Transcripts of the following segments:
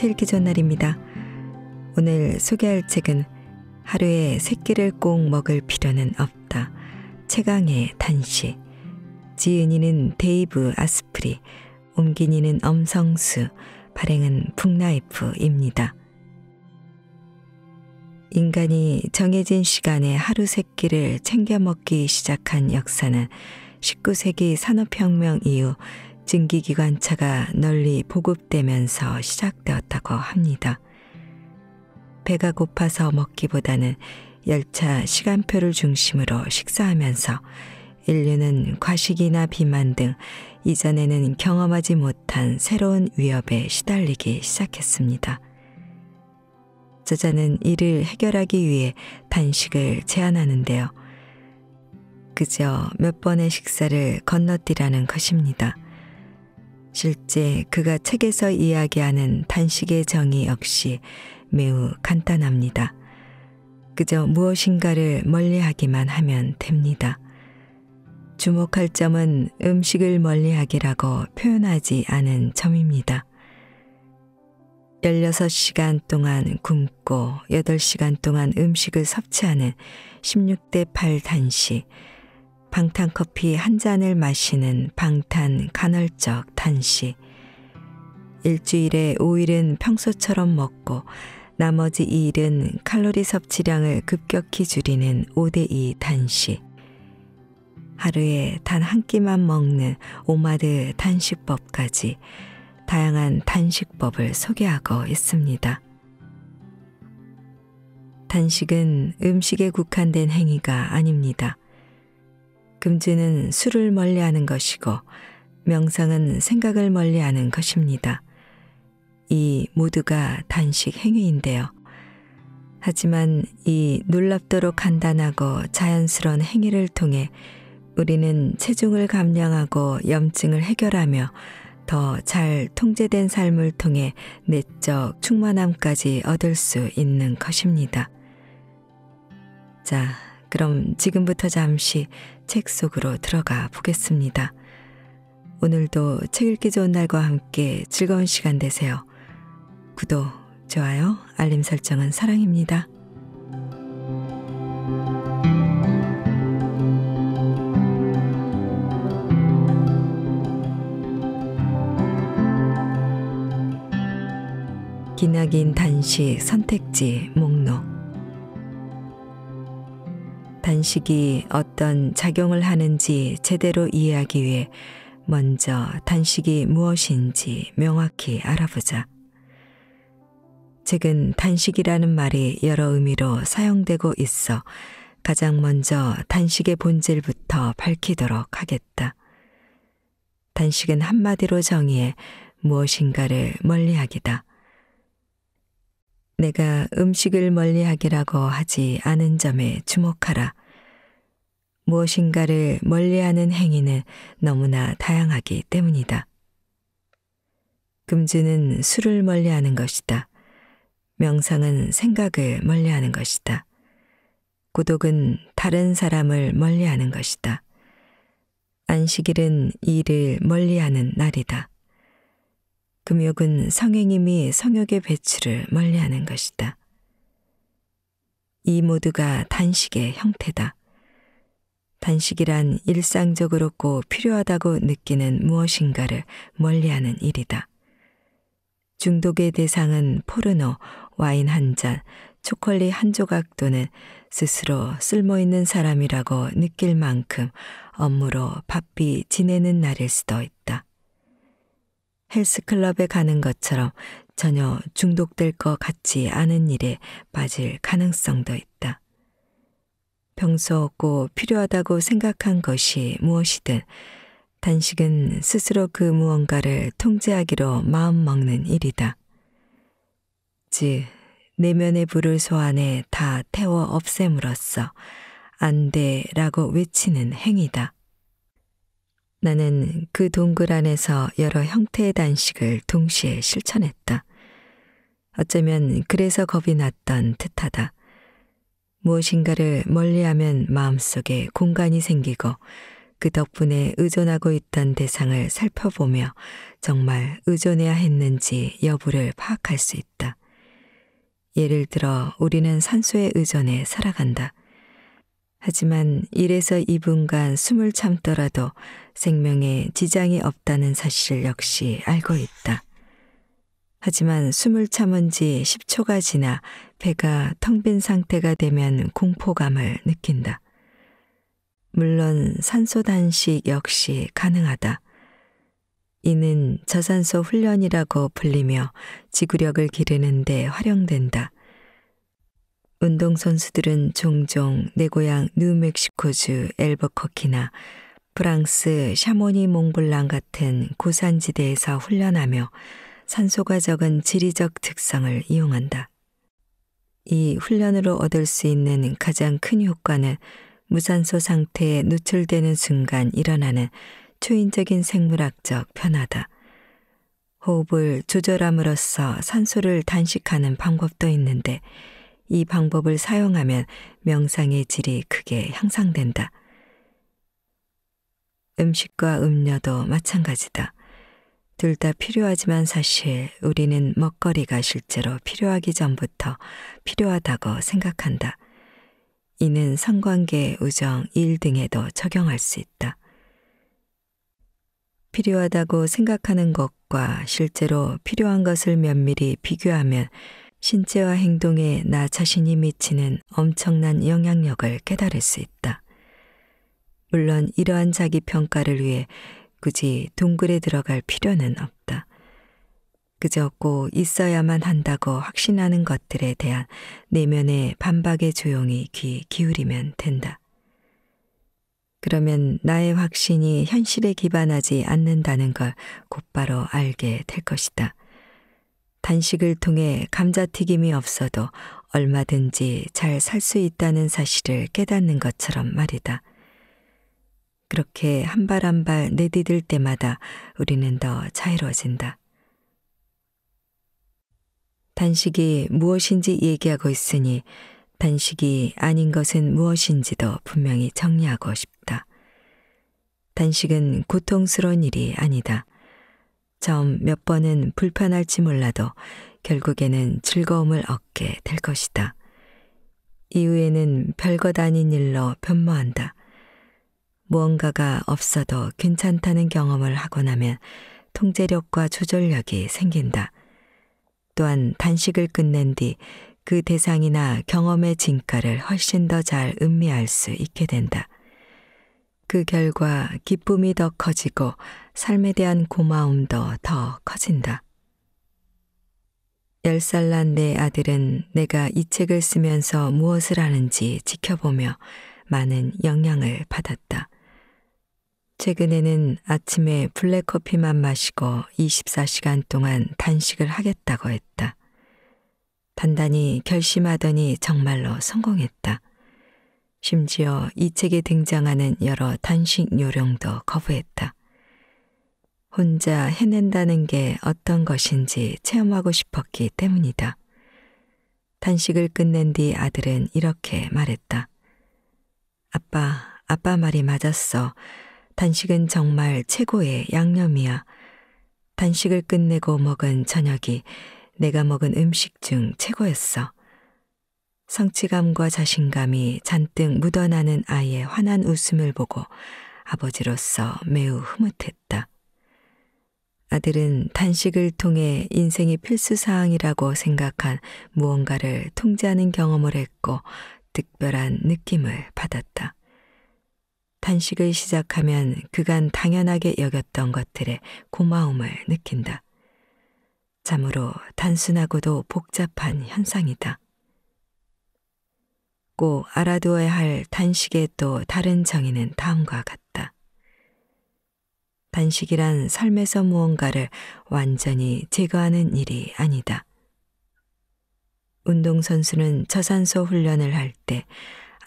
책 읽기 전날입니다. 오늘 소개할 책은 하루에 세 끼를 꼭 먹을 필요는 없다. 최강의 단시. 지은이는 데이브 아스프리, 옮긴이는 엄성수, 발행은 북나이프입니다. 인간이 정해진 시간에 하루 세 끼를 챙겨 먹기 시작한 역사는 19세기 산업혁명 이후 증기기관차가 널리 보급되면서 시작되었다고 합니다. 배가 고파서 먹기보다는 열차 시간표를 중심으로 식사하면서 인류는 과식이나 비만 등 이전에는 경험하지 못한 새로운 위협에 시달리기 시작했습니다. 저자는 이를 해결하기 위해 단식을 제안하는데요. 그저 몇 번의 식사를 건너뛰라는 것입니다. 실제 그가 책에서 이야기하는 단식의 정의 역시 매우 간단합니다. 그저 무엇인가를 멀리하기만 하면 됩니다. 주목할 점은 음식을 멀리하기라고 표현하지 않은 점입니다. 16시간 동안 굶고 8시간 동안 음식을 섭취하는 16대 8 단식, 방탄커피 한 잔을 마시는 방탄 간헐적 탄식. 일주일에 5일은 평소처럼 먹고 나머지 2일은 칼로리 섭취량을 급격히 줄이는 5대2 단식. 하루에 단 한 끼만 먹는 오마드 단식법까지 다양한 단식법을 소개하고 있습니다. 단식은 음식에 국한된 행위가 아닙니다. 금지는 술을 멀리하는 것이고 명상은 생각을 멀리하는 것입니다. 이 모두가 단식 행위인데요. 하지만 이 놀랍도록 간단하고 자연스러운 행위를 통해 우리는 체중을 감량하고 염증을 해결하며 더 잘 통제된 삶을 통해 내적 충만함까지 얻을 수 있는 것입니다. 자, 그럼 지금부터 잠시 책 속으로 들어가 보겠습니다. 오늘도 책 읽기 좋은 날과 함께 즐거운 시간 되세요. 구독, 좋아요, 알림 설정은 사랑입니다. 기나긴 단식 선택지 목록 단식이 어떤 작용을 하는지 제대로 이해하기 위해 먼저 단식이 무엇인지 명확히 알아보자. 최근 단식이라는 말이 여러 의미로 사용되고 있어 가장 먼저 단식의 본질부터 밝히도록 하겠다. 단식은 한마디로 정의해 무엇인가를 멀리하기다. 내가 음식을 멀리하기라고 하지 않은 점에 주목하라. 무엇인가를 멀리하는 행위는 너무나 다양하기 때문이다. 금주는 술을 멀리하는 것이다. 명상은 생각을 멀리하는 것이다. 고독은 다른 사람을 멀리하는 것이다. 안식일은 일을 멀리하는 날이다. 금욕은 성행임이 성욕의 배출을 멀리하는 것이다. 이 모두가 단식의 형태다. 단식이란 일상적으로 꼭 필요하다고 느끼는 무엇인가를 멀리하는 일이다. 중독의 대상은 포르노, 와인 한 잔, 초콜릿 한 조각 또는 스스로 쓸모있는 사람이라고 느낄 만큼 업무로 바삐 지내는 날일 수도 있다. 헬스클럽에 가는 것처럼 전혀 중독될 것 같지 않은 일에 빠질 가능성도 있다. 평소 없고 필요하다고 생각한 것이 무엇이든 단식은 스스로 그 무언가를 통제하기로 마음먹는 일이다. 즉, 내면의 불을 소환해 다 태워 없앰으로써 안돼 라고 외치는 행위다. 나는 그 동굴 안에서 여러 형태의 단식을 동시에 실천했다. 어쩌면 그래서 겁이 났던 듯하다. 무엇인가를 멀리하면 마음속에 공간이 생기고 그 덕분에 의존하고 있던 대상을 살펴보며 정말 의존해야 했는지 여부를 파악할 수 있다. 예를 들어 우리는 산소에 의존해 살아간다. 하지만 1에서 2분간 숨을 참더라도 생명에 지장이 없다는 사실 역시 알고 있다. 하지만 숨을 참은 지 10초가 지나 배가 텅 빈 상태가 되면 공포감을 느낀다. 물론 산소 단식 역시 가능하다. 이는 저산소 훈련이라고 불리며 지구력을 기르는데 활용된다. 운동선수들은 종종 내 고향 뉴멕시코주 엘버커키나 프랑스 샤모니 몽블랑 같은 고산지대에서 훈련하며 산소가 적은 지리적 특성을 이용한다. 이 훈련으로 얻을 수 있는 가장 큰 효과는 무산소 상태에 노출되는 순간 일어나는 초인적인 생물학적 변화다. 호흡을 조절함으로써 산소를 단식하는 방법도 있는데 이 방법을 사용하면 명상의 질이 크게 향상된다. 음식과 음료도 마찬가지다. 둘다 필요하지만 사실 우리는 먹거리가 실제로 필요하기 전부터 필요하다고 생각한다. 이는 성관계, 우정, 일 등에도 적용할 수 있다. 필요하다고 생각하는 것과 실제로 필요한 것을 면밀히 비교하면 신체와 행동에 나 자신이 미치는 엄청난 영향력을 깨달을 수 있다. 물론 이러한 자기 평가를 위해 굳이 동굴에 들어갈 필요는 없다. 그저 꼭 있어야만 한다고 확신하는 것들에 대한 내면의 반박의 조용히 귀 기울이면 된다. 그러면 나의 확신이 현실에 기반하지 않는다는 걸 곧바로 알게 될 것이다. 단식을 통해 감자튀김이 없어도 얼마든지 잘 살 수 있다는 사실을 깨닫는 것처럼 말이다. 그렇게 한 발 한 발 내디딜 때마다 우리는 더 자유로워진다. 단식이 무엇인지 얘기하고 있으니 단식이 아닌 것은 무엇인지도 분명히 정리하고 싶다. 단식은 고통스러운 일이 아니다. 처음 몇 번은 불편할지 몰라도 결국에는 즐거움을 얻게 될 것이다. 이후에는 별것 아닌 일로 변모한다. 무언가가 없어도 괜찮다는 경험을 하고 나면 통제력과 조절력이 생긴다. 또한 단식을 끝낸 뒤 그 대상이나 경험의 진가를 훨씬 더 잘 음미할 수 있게 된다. 그 결과 기쁨이 더 커지고 삶에 대한 고마움도 더 커진다. 열살난 내 아들은 내가 이 책을 쓰면서 무엇을 하는지 지켜보며 많은 영향을 받았다. 최근에는 아침에 블랙커피만 마시고 24시간 동안 단식을 하겠다고 했다. 단단히 결심하더니 정말로 성공했다. 심지어 이 책에 등장하는 여러 단식 요령도 거부했다. 혼자 해낸다는 게 어떤 것인지 체험하고 싶었기 때문이다. 단식을 끝낸 뒤 아들은 이렇게 말했다. 아빠, 아빠 말이 맞았어. 단식은 정말 최고의 양념이야. 단식을 끝내고 먹은 저녁이 내가 먹은 음식 중 최고였어. 성취감과 자신감이 잔뜩 묻어나는 아이의 환한 웃음을 보고 아버지로서 매우 흐뭇했다. 아들은 단식을 통해 인생의 필수사항이라고 생각한 무언가를 통제하는 경험을 했고 특별한 느낌을 받았다. 단식을 시작하면 그간 당연하게 여겼던 것들에 고마움을 느낀다. 참으로 단순하고도 복잡한 현상이다. 꼭 알아두어야 할 단식의 또 다른 정의는 다음과 같다. 단식이란 삶에서 무언가를 완전히 제거하는 일이 아니다. 운동선수는 저산소 훈련을 할때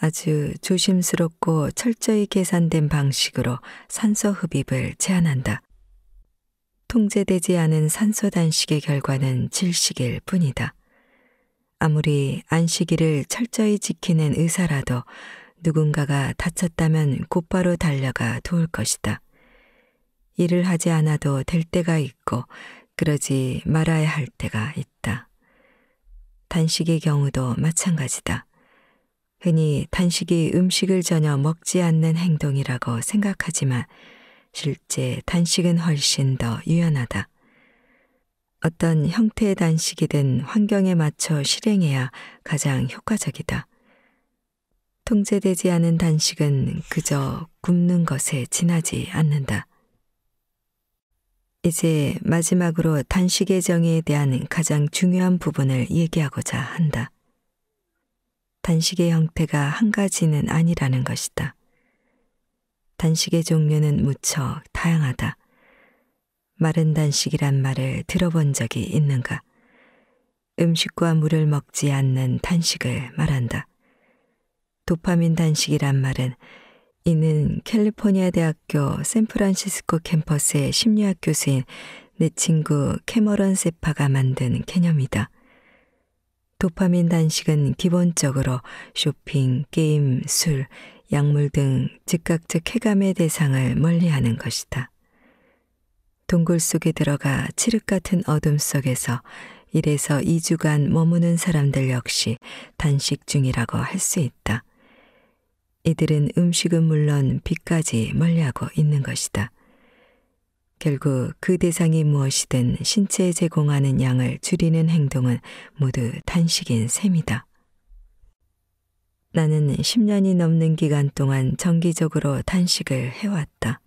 아주 조심스럽고 철저히 계산된 방식으로 산소 흡입을 제한한다. 통제되지 않은 산소 단식의 결과는 질식일 뿐이다. 아무리 안식일을 철저히 지키는 의사라도 누군가가 다쳤다면 곧바로 달려가 도울 것이다. 일을 하지 않아도 될 때가 있고 그러지 말아야 할 때가 있다. 단식의 경우도 마찬가지다. 흔히 단식이 음식을 전혀 먹지 않는 행동이라고 생각하지만 실제 단식은 훨씬 더 유연하다. 어떤 형태의 단식이든 환경에 맞춰 실행해야 가장 효과적이다. 통제되지 않은 단식은 그저 굶는 것에 지나지 않는다. 이제 마지막으로 단식의 정의에 대한 가장 중요한 부분을 얘기하고자 한다. 단식의 형태가 한 가지는 아니라는 것이다. 단식의 종류는 무척 다양하다. 마른 단식이란 말을 들어본 적이 있는가? 음식과 물을 먹지 않는 단식을 말한다. 도파민 단식이란 말은 이는 캘리포니아 대학교 샌프란시스코 캠퍼스의 심리학 교수인 내 친구 캐머런 세파가 만든 개념이다. 도파민 단식은 기본적으로 쇼핑, 게임, 술, 약물 등 즉각적 쾌감의 대상을 멀리하는 것이다. 동굴 속에 들어가 칠흑 같은 어둠 속에서 1에서 2주간 머무는 사람들 역시 단식 중이라고 할 수 있다. 이들은 음식은 물론 빛까지 멀리하고 있는 것이다. 결국 그 대상이 무엇이든 신체에 제공하는 양을 줄이는 행동은 모두 탄식인 셈이다. 나는 10년이 넘는 기간 동안 정기적으로 탄식을 해왔다.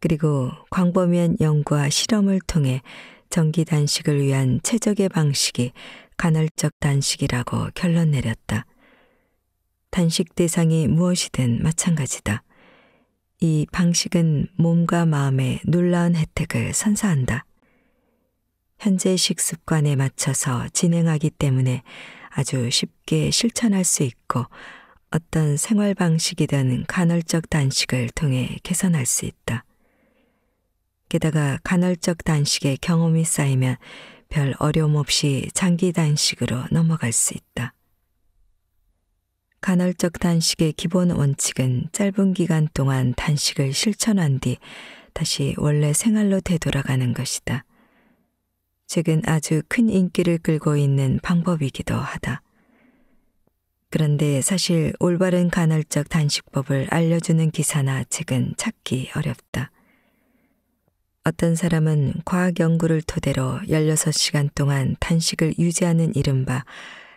그리고 광범위한 연구와 실험을 통해 정기 단식을 위한 최적의 방식이 간헐적 단식이라고 결론 내렸다. 단식 대상이 무엇이든 마찬가지다. 이 방식은 몸과 마음에 놀라운 혜택을 선사한다. 현재 식습관에 맞춰서 진행하기 때문에 아주 쉽게 실천할 수 있고 어떤 생활 방식이든 간헐적 단식을 통해 개선할 수 있다. 게다가 간헐적 단식의 경험이 쌓이면 별 어려움 없이 장기 단식으로 넘어갈 수 있다. 간헐적 단식의 기본 원칙은 짧은 기간 동안 단식을 실천한 뒤 다시 원래 생활로 되돌아가는 것이다. 최근 아주 큰 인기를 끌고 있는 방법이기도 하다. 그런데 사실 올바른 간헐적 단식법을 알려주는 기사나 책은 찾기 어렵다. 어떤 사람은 과학 연구를 토대로 16시간 동안 단식을 유지하는 이른바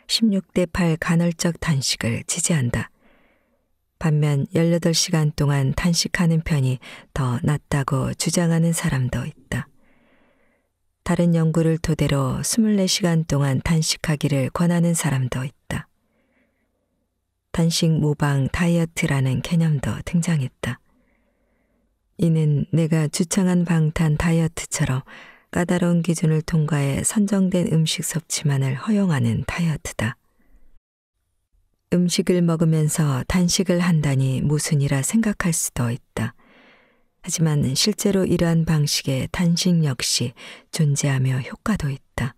16대 8 간헐적 단식을 지지한다. 반면 18시간 동안 단식하는 편이 더 낫다고 주장하는 사람도 있다. 다른 연구를 토대로 24시간 동안 단식하기를 권하는 사람도 있다. 단식 모방 다이어트라는 개념도 등장했다. 이는 내가 주창한 방탄 다이어트처럼 까다로운 기준을 통과해 선정된 음식 섭취만을 허용하는 다이어트다. 음식을 먹으면서 단식을 한다니 무순이라 생각할 수도 있다. 하지만 실제로 이러한 방식의 단식 역시 존재하며 효과도 있다.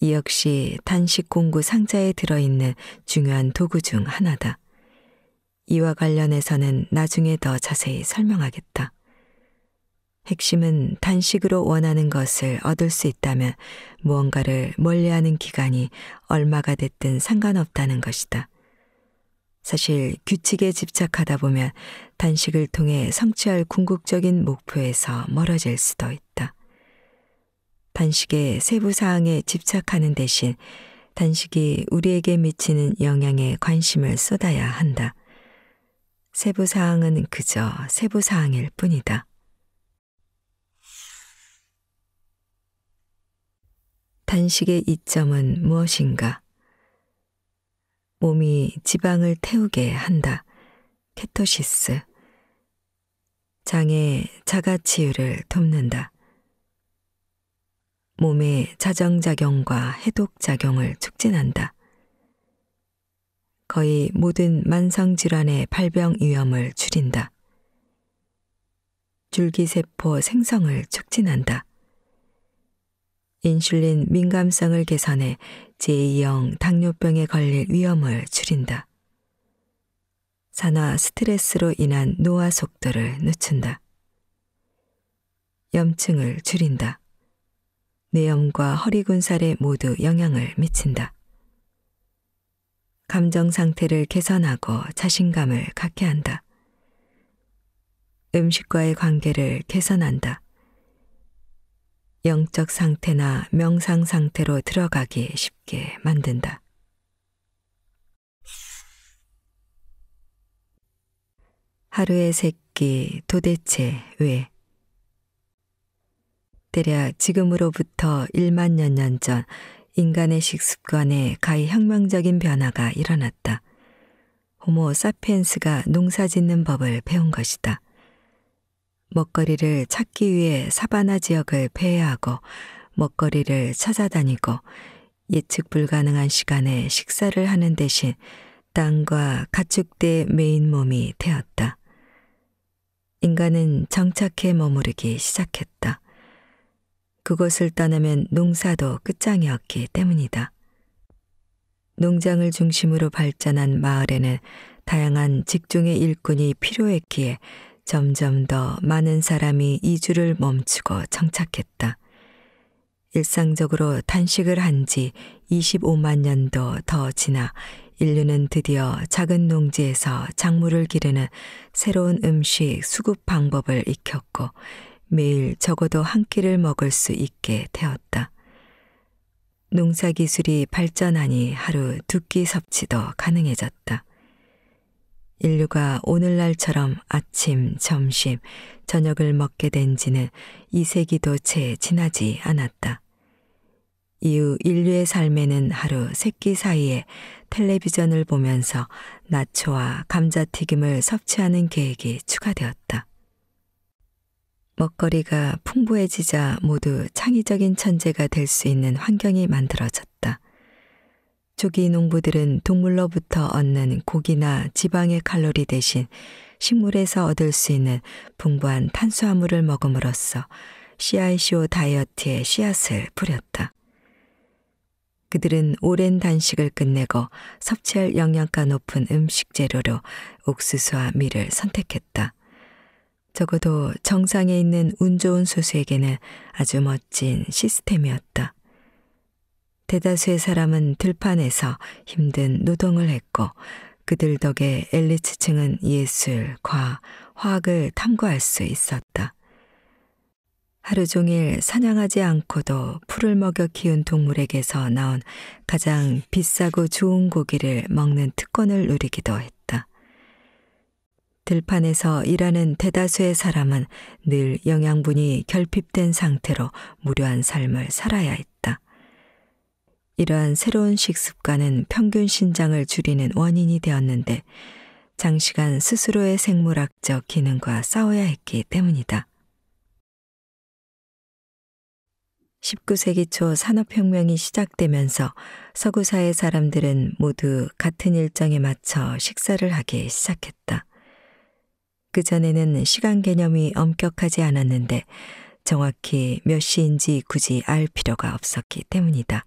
이 역시 단식 공구 상자에 들어있는 중요한 도구 중 하나다. 이와 관련해서는 나중에 더 자세히 설명하겠다. 핵심은 단식으로 원하는 것을 얻을 수 있다면 무언가를 멀리하는 기간이 얼마가 됐든 상관없다는 것이다. 사실 규칙에 집착하다 보면 단식을 통해 성취할 궁극적인 목표에서 멀어질 수도 있다. 단식의 세부 사항에 집착하는 대신 단식이 우리에게 미치는 영향에 관심을 쏟아야 한다. 세부 사항은 그저 세부 사항일 뿐이다. 단식의 이점은 무엇인가? 몸이 지방을 태우게 한다. 케토시스. 장의 자가치유를 돕는다. 몸의 자정작용과 해독작용을 촉진한다. 거의 모든 만성질환의 발병 위험을 줄인다. 줄기세포 생성을 촉진한다. 인슐린 민감성을 개선해 제2형 당뇨병에 걸릴 위험을 줄인다. 산화 스트레스로 인한 노화 속도를 늦춘다. 염증을 줄인다. 뇌염과 허리 군살에 모두 영향을 미친다. 감정 상태를 개선하고 자신감을 갖게 한다. 음식과의 관계를 개선한다. 영적 상태나 명상 상태로 들어가기 쉽게 만든다. 하루의 새끼 도대체 왜? 때려 지금으로부터 1만 년 전 인간의 식습관에 가히 혁명적인 변화가 일어났다. 호모 사피엔스가 농사 짓는 법을 배운 것이다. 먹거리를 찾기 위해 사바나 지역을 폐해하고 먹거리를 찾아다니고 예측 불가능한 시간에 식사를 하는 대신 땅과 가축대 의 메인 몸이 되었다. 인간은 정착해 머무르기 시작했다. 그곳을 떠나면 농사도 끝장이었기 때문이다. 농장을 중심으로 발전한 마을에는 다양한 직종의 일꾼이 필요했기에 점점 더 많은 사람이 이주를 멈추고 정착했다. 일상적으로 탄식을 한 지 25만 년도 더 지나 인류는 드디어 작은 농지에서 작물을 기르는 새로운 음식 수급 방법을 익혔고 매일 적어도 한 끼를 먹을 수 있게 되었다. 농사 기술이 발전하니 하루 두 끼 섭취도 가능해졌다. 인류가 오늘날처럼 아침, 점심, 저녁을 먹게 된 지는 2세기도 채 지나지 않았다. 이후 인류의 삶에는 하루 세끼 사이에 텔레비전을 보면서 나초와 감자튀김을 섭취하는 계획이 추가되었다. 먹거리가 풍부해지자 모두 창의적인 천재가 될 수 있는 환경이 만들어졌다. 초기 농부들은 동물로부터 얻는 고기나 지방의 칼로리 대신 식물에서 얻을 수 있는 풍부한 탄수화물을 먹음으로써 CICO 다이어트에 씨앗을 뿌렸다. 그들은 오랜 단식을 끝내고 섭취할 영양가 높은 음식 재료로 옥수수와 밀을 선택했다. 적어도 정상에 있는 운 좋은 소수에게는 아주 멋진 시스템이었다. 대다수의 사람은 들판에서 힘든 노동을 했고 그들 덕에 엘리츠층은 예술, 과, 화학을 탐구할 수 있었다. 하루 종일 사냥하지 않고도 풀을 먹여 키운 동물에게서 나온 가장 비싸고 좋은 고기를 먹는 특권을 누리기도 했다. 들판에서 일하는 대다수의 사람은 늘 영양분이 결핍된 상태로 무료한 삶을 살아야 했다. 이러한 새로운 식습관은 평균 신장을 줄이는 원인이 되었는데 장시간 스스로의 생물학적 기능과 싸워야 했기 때문이다. 19세기 초 산업혁명이 시작되면서 서구사의 사람들은 모두 같은 일정에 맞춰 식사를 하기 시작했다. 그전에는 시간 개념이 엄격하지 않았는데 정확히 몇 시인지 굳이 알 필요가 없었기 때문이다.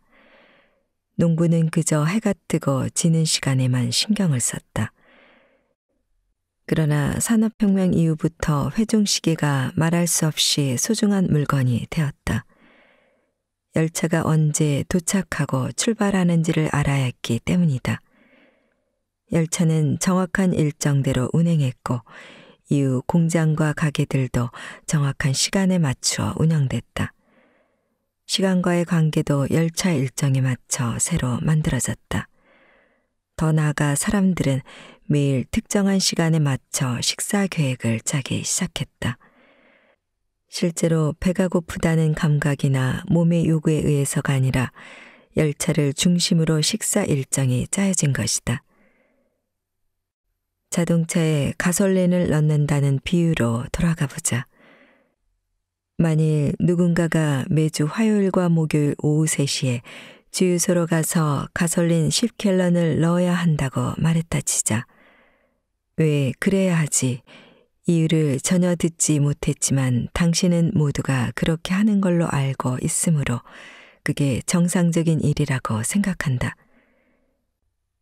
농부는 그저 해가 뜨고 지는 시간에만 신경을 썼다. 그러나 산업혁명 이후부터 회종시계가 말할 수 없이 소중한 물건이 되었다. 열차가 언제 도착하고 출발하는지를 알아야 했기 때문이다. 열차는 정확한 일정대로 운행했고, 이후 공장과 가게들도 정확한 시간에 맞추어 운영됐다. 시간과의 관계도 열차 일정에 맞춰 새로 만들어졌다. 더 나아가 사람들은 매일 특정한 시간에 맞춰 식사 계획을 짜기 시작했다. 실제로 배가 고프다는 감각이나 몸의 요구에 의해서가 아니라 열차를 중심으로 식사 일정이 짜여진 것이다. 자동차에 가솔린을 넣는다는 비유로 돌아가 보자. 만일 누군가가 매주 화요일과 목요일 오후 3시에 주유소로 가서 가솔린 10갤런을 넣어야 한다고 말했다 치자. 왜 그래야 하지? 이유를 전혀 듣지 못했지만 당신은 모두가 그렇게 하는 걸로 알고 있으므로 그게 정상적인 일이라고 생각한다.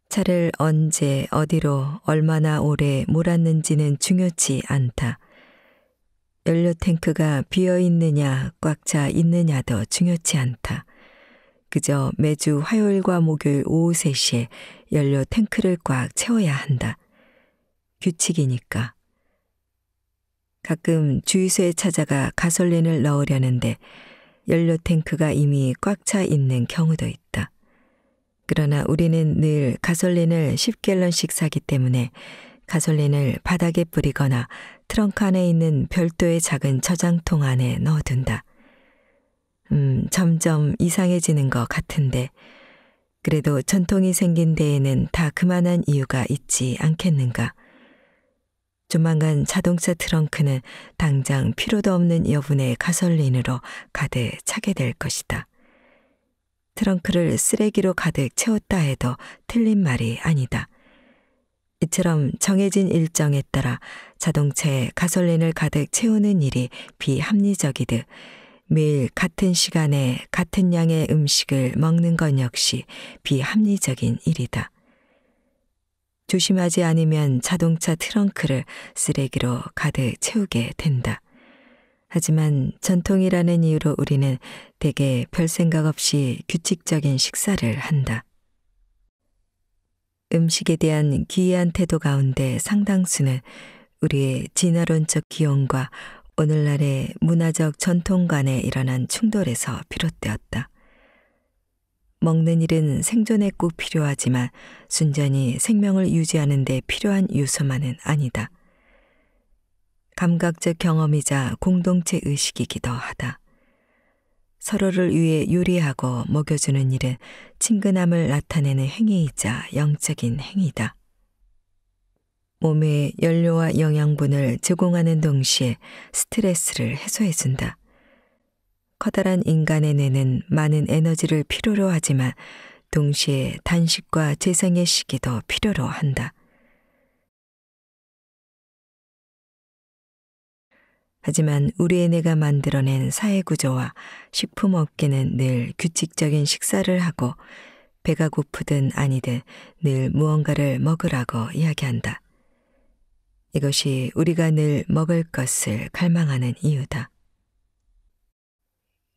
차를 언제 어디로 얼마나 오래 몰았는지는 중요치 않다. 연료 탱크가 비어 있느냐 꽉 차 있느냐도 중요치 않다. 그저 매주 화요일과 목요일 오후 3시에 연료 탱크를 꽉 채워야 한다. 규칙이니까. 가끔 주유소에 찾아가 가솔린을 넣으려는데 연료 탱크가 이미 꽉 차 있는 경우도 있다. 그러나 우리는 늘 가솔린을 10갤런씩 사기 때문에 가솔린을 바닥에 뿌리거나 트렁크 안에 있는 별도의 작은 저장통 안에 넣어둔다. 음, 점점 이상해지는 것 같은데, 그래도 전통이 생긴 데에는 다 그만한 이유가 있지 않겠는가. 조만간 자동차 트렁크는 당장 필요도 없는 여분의 가솔린으로 가득 차게 될 것이다. 트렁크를 쓰레기로 가득 채웠다 해도 틀린 말이 아니다. 이처럼 정해진 일정에 따라 자동차에 가솔린을 가득 채우는 일이 비합리적이듯 매일 같은 시간에 같은 양의 음식을 먹는 건 역시 비합리적인 일이다. 조심하지 않으면 자동차 트렁크를 쓰레기로 가득 채우게 된다. 하지만 전통이라는 이유로 우리는 대개 별 생각 없이 규칙적인 식사를 한다. 음식에 대한 기이한 태도 가운데 상당수는 우리의 진화론적 기원과 오늘날의 문화적 전통 간에 일어난 충돌에서 비롯되었다. 먹는 일은 생존에 꼭 필요하지만 순전히 생명을 유지하는 데 필요한 요소만은 아니다. 감각적 경험이자 공동체 의식이기도 하다. 서로를 위해 요리하고 먹여주는 일은 친근함을 나타내는 행위이자 영적인 행위다. 몸에 연료와 영양분을 제공하는 동시에 스트레스를 해소해준다. 커다란 인간의 뇌는 많은 에너지를 필요로 하지만 동시에 단식과 재생의 시기도 필요로 한다. 하지만 우리 의네가 만들어낸 사회구조와 식품업계는 늘 규칙적인 식사를 하고 배가 고프든 아니든 늘 무언가를 먹으라고 이야기한다. 이것이 우리가 늘 먹을 것을 갈망하는 이유다.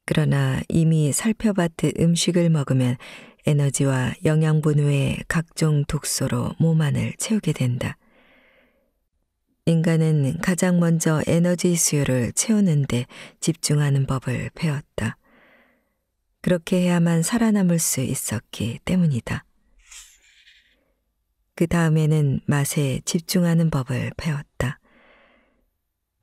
그러나 이미 살펴봤듯 음식을 먹으면 에너지와 영양분 외에 각종 독소로 몸 안을 채우게 된다. 인간은 가장 먼저 에너지 수요를 채우는데 집중하는 법을 배웠다. 그렇게 해야만 살아남을 수 있었기 때문이다. 그 다음에는 맛에 집중하는 법을 배웠다.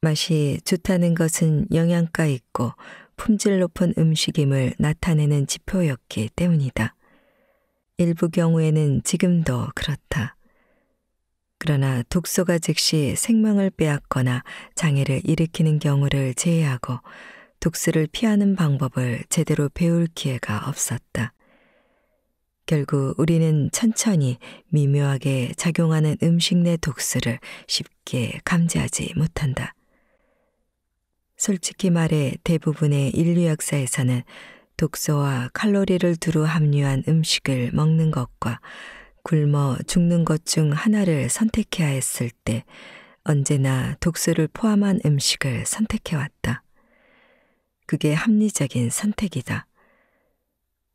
맛이 좋다는 것은 영양가 있고 품질 높은 음식임을 나타내는 지표였기 때문이다. 일부 경우에는 지금도 그렇다. 그러나 독소가 즉시 생명을 빼앗거나 장애를 일으키는 경우를 제외하고 독소를 피하는 방법을 제대로 배울 기회가 없었다. 결국 우리는 천천히 미묘하게 작용하는 음식 내 독소를 쉽게 감지하지 못한다. 솔직히 말해 대부분의 인류 역사에서는 독소와 칼로리를 두루 함유한 음식을 먹는 것과 굶어 죽는 것 중 하나를 선택해야 했을 때 언제나 독소를 포함한 음식을 선택해왔다. 그게 합리적인 선택이다.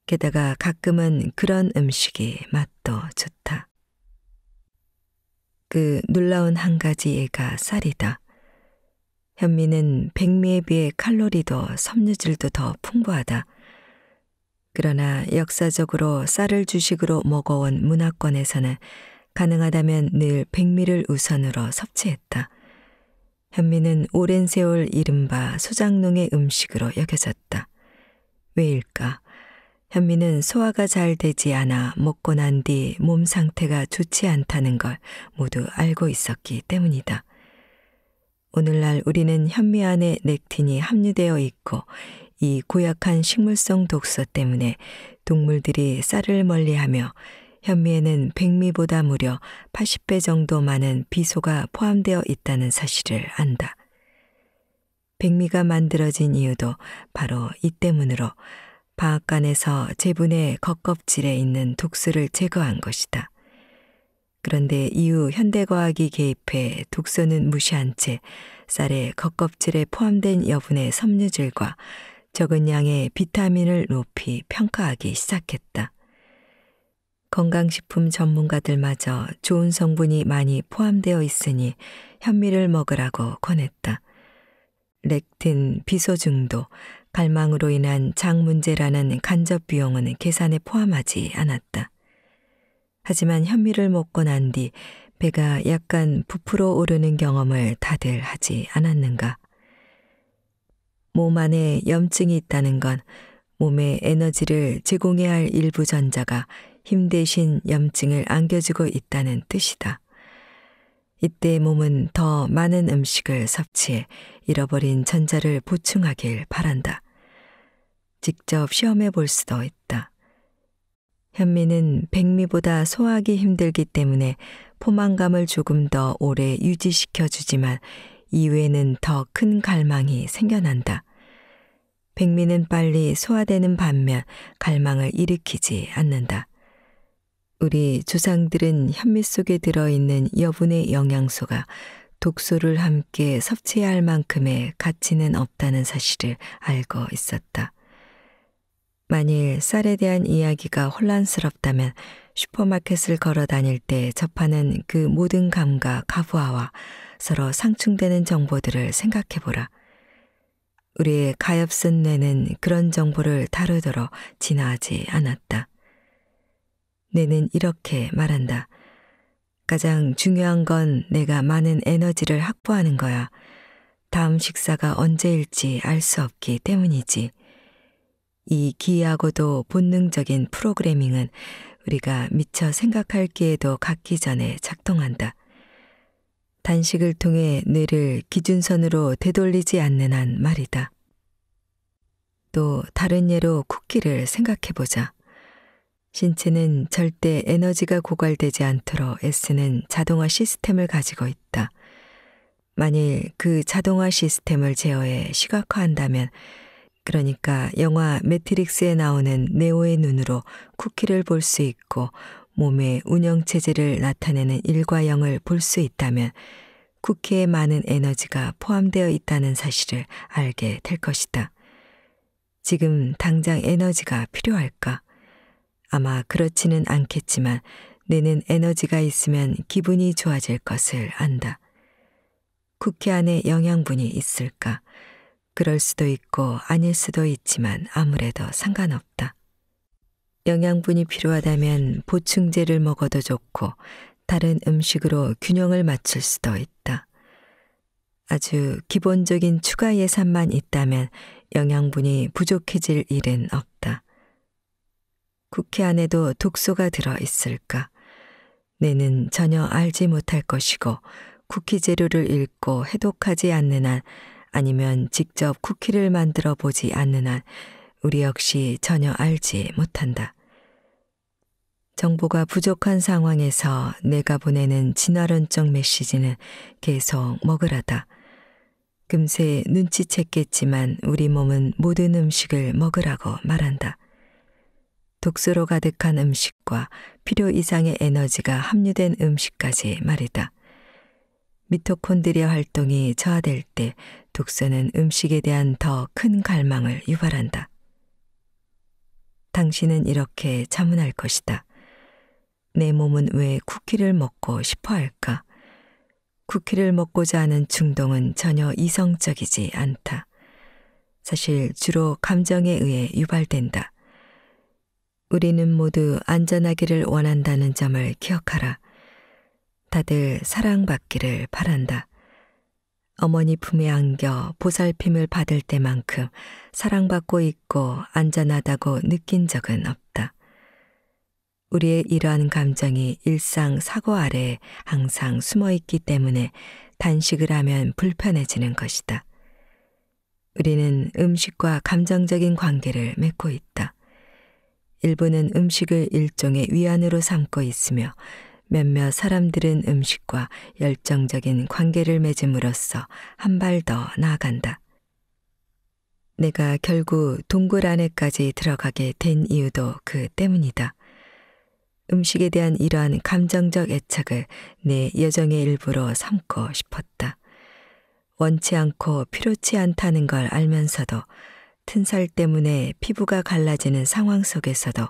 게다가 가끔은 그런 음식이 맛도 좋다. 그 놀라운 한 가지 애가 쌀이다. 현미는 백미에 비해 칼로리도 섬유질도 더 풍부하다. 그러나 역사적으로 쌀을 주식으로 먹어온 문화권에서는 가능하다면 늘 백미를 우선으로 섭취했다. 현미는 오랜 세월 이른바 소장농의 음식으로 여겨졌다. 왜일까? 현미는 소화가 잘 되지 않아 먹고 난 뒤 몸 상태가 좋지 않다는 걸 모두 알고 있었기 때문이다. 오늘날 우리는 현미 안에 넥틴이 함유되어 있고 이 고약한 식물성 독소 때문에 동물들이 쌀을 멀리하며 현미에는 백미보다 무려 80배 정도 많은 비소가 포함되어 있다는 사실을 안다. 백미가 만들어진 이유도 바로 이 때문으로 방앗간에서 제분의 겉껍질에 있는 독소를 제거한 것이다. 그런데 이후 현대과학이 개입해 독소는 무시한 채 쌀의 겉껍질에 포함된 여분의 섬유질과 적은 양의 비타민을 높이 평가하기 시작했다. 건강식품 전문가들마저 좋은 성분이 많이 포함되어 있으니 현미를 먹으라고 권했다. 렉틴, 비소 중도, 갈망으로 인한 장 문제라는 간접 비용은 계산에 포함하지 않았다. 하지만 현미를 먹고 난 뒤 배가 약간 부풀어 오르는 경험을 다들 하지 않았는가. 몸 안에 염증이 있다는 건 몸에 에너지를 제공해야 할 일부 전자가 힘 대신 염증을 안겨주고 있다는 뜻이다. 이때 몸은 더 많은 음식을 섭취해 잃어버린 전자를 보충하길 바란다. 직접 시험해 볼 수도 있다. 현미는 백미보다 소화하기 힘들기 때문에 포만감을 조금 더 오래 유지시켜 주지만 이외에는 더 큰 갈망이 생겨난다. 백미는 빨리 소화되는 반면 갈망을 일으키지 않는다. 우리 조상들은 현미 속에 들어있는 여분의 영양소가 독소를 함께 섭취해야 할 만큼의 가치는 없다는 사실을 알고 있었다. 만일 쌀에 대한 이야기가 혼란스럽다면 슈퍼마켓을 걸어 다닐 때 접하는 그 모든 감과 가부아와 서로 상충되는 정보들을 생각해보라. 우리의 가엾은 뇌는 그런 정보를 다르도록 진화하지 않았다. 뇌는 이렇게 말한다. 가장 중요한 건 내가 많은 에너지를 확보하는 거야. 다음 식사가 언제일지 알 수 없기 때문이지. 이 기이하고도 본능적인 프로그래밍은 우리가 미처 생각할 기회도 갖기 전에 작동한다. 단식을 통해 뇌를 기준선으로 되돌리지 않는 한 말이다. 또 다른 예로 쿠키를 생각해 보자. 신체는 절대 에너지가 고갈되지 않도록 애쓰는 자동화 시스템을 가지고 있다. 만일 그 자동화 시스템을 제어해 시각화한다면 그러니까 영화 매트릭스에 나오는 네오의 눈으로 쿠키를 볼 수 있고 몸의 운영체제를 나타내는 일과형을 볼 수 있다면 국회에 많은 에너지가 포함되어 있다는 사실을 알게 될 것이다. 지금 당장 에너지가 필요할까? 아마 그렇지는 않겠지만 뇌는 에너지가 있으면 기분이 좋아질 것을 안다. 국회 안에 영양분이 있을까? 그럴 수도 있고 아닐 수도 있지만 아무래도 상관없다. 영양분이 필요하다면 보충제를 먹어도 좋고 다른 음식으로 균형을 맞출 수도 있다. 아주 기본적인 추가 예산만 있다면 영양분이 부족해질 일은 없다. 국회 안에도 독소가 들어 있을까? 내는 전혀 알지 못할 것이고 쿠키 재료를 읽고 해독하지 않는 한 아니면 직접 쿠키를 만들어 보지 않는 한 우리 역시 전혀 알지 못한다. 정보가 부족한 상황에서 내가 보내는 진화론적 메시지는 계속 먹으라다. 금세 눈치챘겠지만 우리 몸은 모든 음식을 먹으라고 말한다. 독소로 가득한 음식과 필요 이상의 에너지가 함유된 음식까지 말이다. 미토콘드리아 활동이 저하될 때 독소는 음식에 대한 더 큰 갈망을 유발한다. 당신은 이렇게 자문할 것이다. 내 몸은 왜 쿠키를 먹고 싶어 할까? 쿠키를 먹고자 하는 충동은 전혀 이성적이지 않다. 사실 주로 감정에 의해 유발된다. 우리는 모두 안전하기를 원한다는 점을 기억하라. 다들 사랑받기를 바란다. 어머니 품에 안겨 보살핌을 받을 때만큼 사랑받고 있고 안전하다고 느낀 적은 없다. 우리의 이러한 감정이 일상 사고 아래 항상 숨어 있기 때문에 단식을 하면 불편해지는 것이다. 우리는 음식과 감정적인 관계를 맺고 있다. 일부는 음식을 일종의 위안으로 삼고 있으며 몇몇 사람들은 음식과 열정적인 관계를 맺음으로써 한 발 더 나아간다. 내가 결국 동굴 안에까지 들어가게 된 이유도 그 때문이다. 음식에 대한 이러한 감정적 애착을 내 여정의 일부로 삼고 싶었다. 원치 않고 필요치 않다는 걸 알면서도 튼살 때문에 피부가 갈라지는 상황 속에서도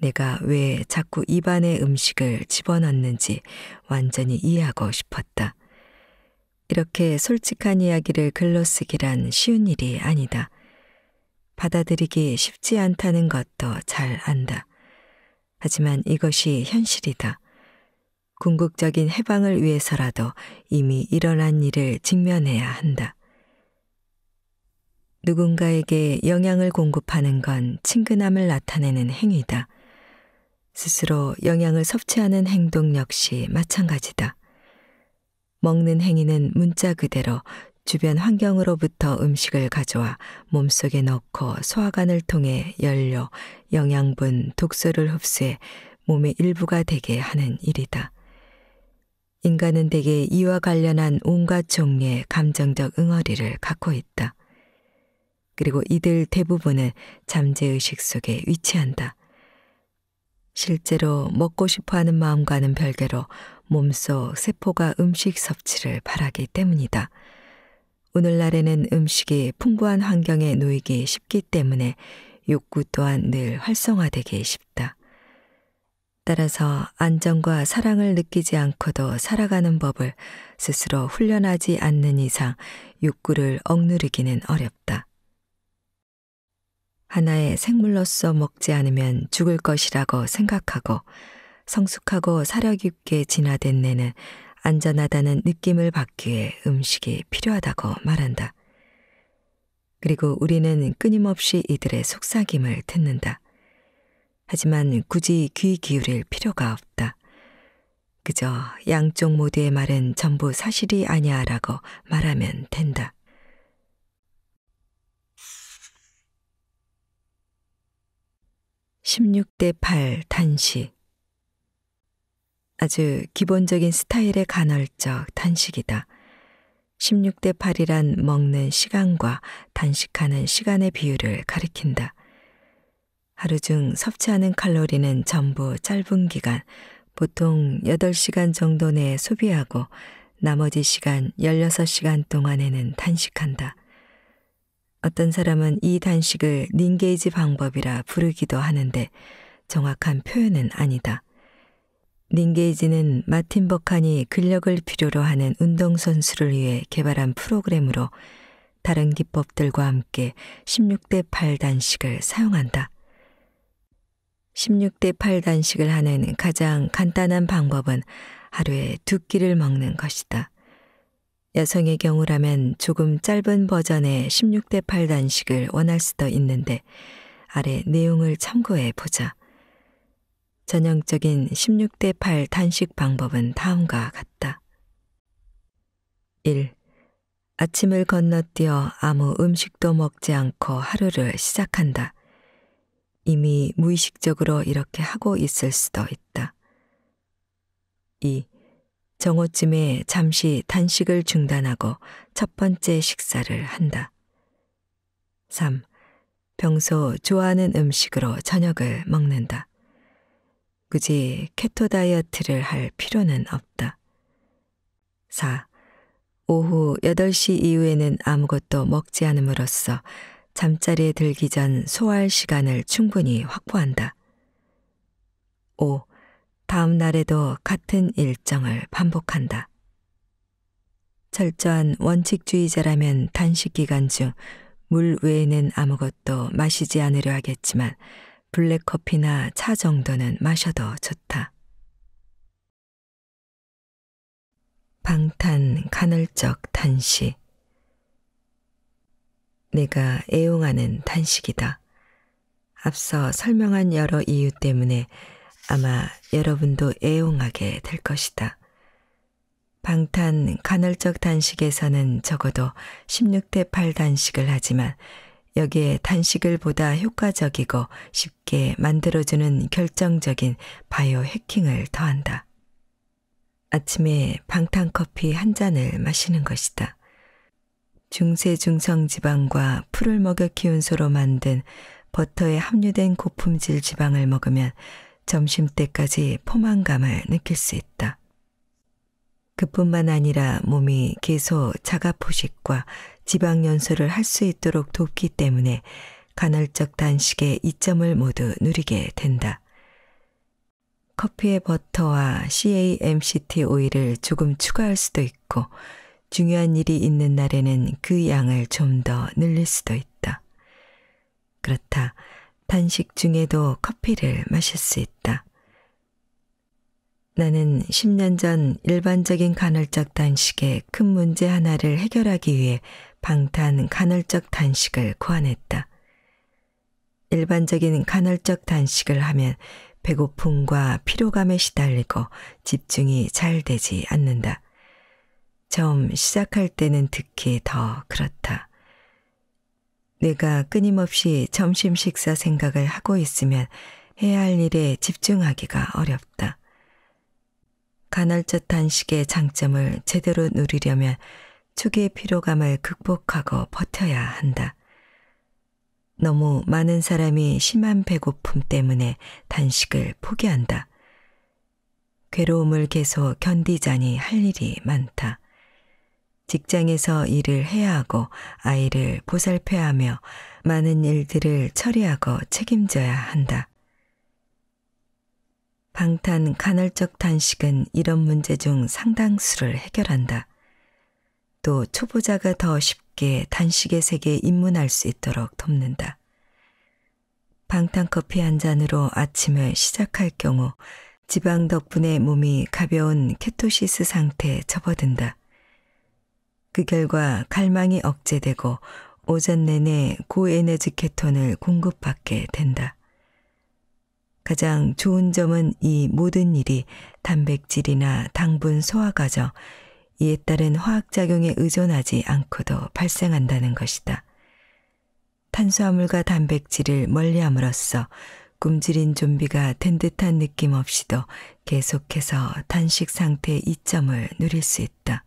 내가 왜 자꾸 입안에 음식을 집어넣는지 완전히 이해하고 싶었다. 이렇게 솔직한 이야기를 글로 쓰기란 쉬운 일이 아니다. 받아들이기 쉽지 않다는 것도 잘 안다. 하지만 이것이 현실이다. 궁극적인 해방을 위해서라도 이미 일어난 일을 직면해야 한다. 누군가에게 영향을 공급하는 건 친근함을 나타내는 행위다. 스스로 영향을 섭취하는 행동 역시 마찬가지다. 먹는 행위는 문자 그대로 주변 환경으로부터 음식을 가져와 몸속에 넣고 소화관을 통해 연료, 영양분, 독소를 흡수해 몸의 일부가 되게 하는 일이다. 인간은 대개 이와 관련한 온갖 종류의 감정적 응어리를 갖고 있다. 그리고 이들 대부분은 잠재의식 속에 위치한다. 실제로 먹고 싶어 하는 마음과는 별개로 몸속 세포가 음식 섭취를 바라기 때문이다. 오늘날에는 음식이 풍부한 환경에 놓이기 쉽기 때문에 욕구 또한 늘 활성화되기 쉽다. 따라서 안정과 사랑을 느끼지 않고도 살아가는 법을 스스로 훈련하지 않는 이상 욕구를 억누르기는 어렵다. 하나의 생물로서 먹지 않으면 죽을 것이라고 생각하고 성숙하고 사려 깊게 진화된 내는 안전하다는 느낌을 받기 에 음식이 필요하다고 말한다. 그리고 우리는 끊임없이 이들의 속삭임을 듣는다. 하지만 굳이 귀 기울일 필요가 없다. 그저 양쪽 모두의 말은 전부 사실이 아니야라고 말하면 된다. (16대 8) 단시 아주 기본적인 스타일의 간헐적 단식이다. 16대 8이란 먹는 시간과 단식하는 시간의 비율을 가리킨다. 하루 중 섭취하는 칼로리는 전부 짧은 기간, 보통 8시간 정도 내에 소비하고 나머지 시간 16시간 동안에는 단식한다. 어떤 사람은 이 단식을 닌게이지 방법이라 부르기도 하는데 정확한 표현은 아니다. 닌게이지는 마틴 버칸이 근력을 필요로 하는 운동선수를 위해 개발한 프로그램으로 다른 기법들과 함께 16대 8 단식을 사용한다. 16대 8 단식을 하는 가장 간단한 방법은 하루에 두 끼를 먹는 것이다. 여성의 경우라면 조금 짧은 버전의 16대 8 단식을 원할 수도 있는데 아래 내용을 참고해 보자. 전형적인 16대 8 단식 방법은 다음과 같다. 1. 아침을 건너뛰어 아무 음식도 먹지 않고 하루를 시작한다. 이미 무의식적으로 이렇게 하고 있을 수도 있다. 2. 정오쯤에 잠시 단식을 중단하고 첫 번째 식사를 한다. 3. 평소 좋아하는 음식으로 저녁을 먹는다. 굳이 케토 다이어트를 할 필요는 없다. 4. 오후 8시 이후에는 아무것도 먹지 않음으로써 잠자리에 들기 전 소화할 시간을 충분히 확보한다. 5. 다음 날에도 같은 일정을 반복한다. 철저한 원칙주의자라면 단식 기간 중 물 외에는 아무것도 마시지 않으려 하겠지만 블랙커피나 차 정도는 마셔도 좋다. 방탄 간헐적 단식. 내가 애용하는 단식이다. 앞서 설명한 여러 이유 때문에 아마 여러분도 애용하게 될 것이다. 방탄 간헐적 단식에서는 적어도 16대 8 단식을 하지만 여기에 단식을 보다 효과적이고 쉽게 만들어주는 결정적인 바이오 해킹을 더한다. 아침에 방탄커피 한 잔을 마시는 것이다. 중세중성 지방과 풀을 먹여 키운 소로 만든 버터에 함유된 고품질 지방을 먹으면 점심 때까지 포만감을 느낄 수 있다. 그뿐만 아니라 몸이 계속 자가 포식과 지방연소를 할 수 있도록 돕기 때문에 간헐적 단식의 이점을 모두 누리게 된다. 커피에 버터와 CAMCT 오일을 조금 추가할 수도 있고 중요한 일이 있는 날에는 그 양을 좀 더 늘릴 수도 있다. 그렇다. 단식 중에도 커피를 마실 수 있다. 나는 10년 전 일반적인 간헐적 단식의 큰 문제 하나를 해결하기 위해 방탄 간헐적 단식을 고안했다. 일반적인 간헐적 단식을 하면 배고픔과 피로감에 시달리고 집중이 잘 되지 않는다. 처음 시작할 때는 특히 더 그렇다. 내가 끊임없이 점심 식사 생각을 하고 있으면 해야 할 일에 집중하기가 어렵다. 간헐적 단식의 장점을 제대로 누리려면 초기의 피로감을 극복하고 버텨야 한다. 너무 많은 사람이 심한 배고픔 때문에 단식을 포기한다. 괴로움을 계속 견디자니 할 일이 많다. 직장에서 일을 해야 하고 아이를 보살펴야 하며 많은 일들을 처리하고 책임져야 한다. 방탄 간헐적 단식은 이런 문제 중 상당수를 해결한다. 또 초보자가 더 쉽게 단식의 세계에 입문할 수 있도록 돕는다. 방탄커피 한 잔으로 아침을 시작할 경우 지방 덕분에 몸이 가벼운 케토시스 상태에 접어든다. 그 결과 갈망이 억제되고 오전 내내 고에너지 케톤을 공급받게 된다. 가장 좋은 점은 이 모든 일이 단백질이나 당분 소화 과정, 이에 따른 화학작용에 의존하지 않고도 발생한다는 것이다. 탄수화물과 단백질을 멀리함으로써 굶주린 좀비가 된 듯한 느낌 없이도 계속해서 단식 상태의 이점을 누릴 수 있다.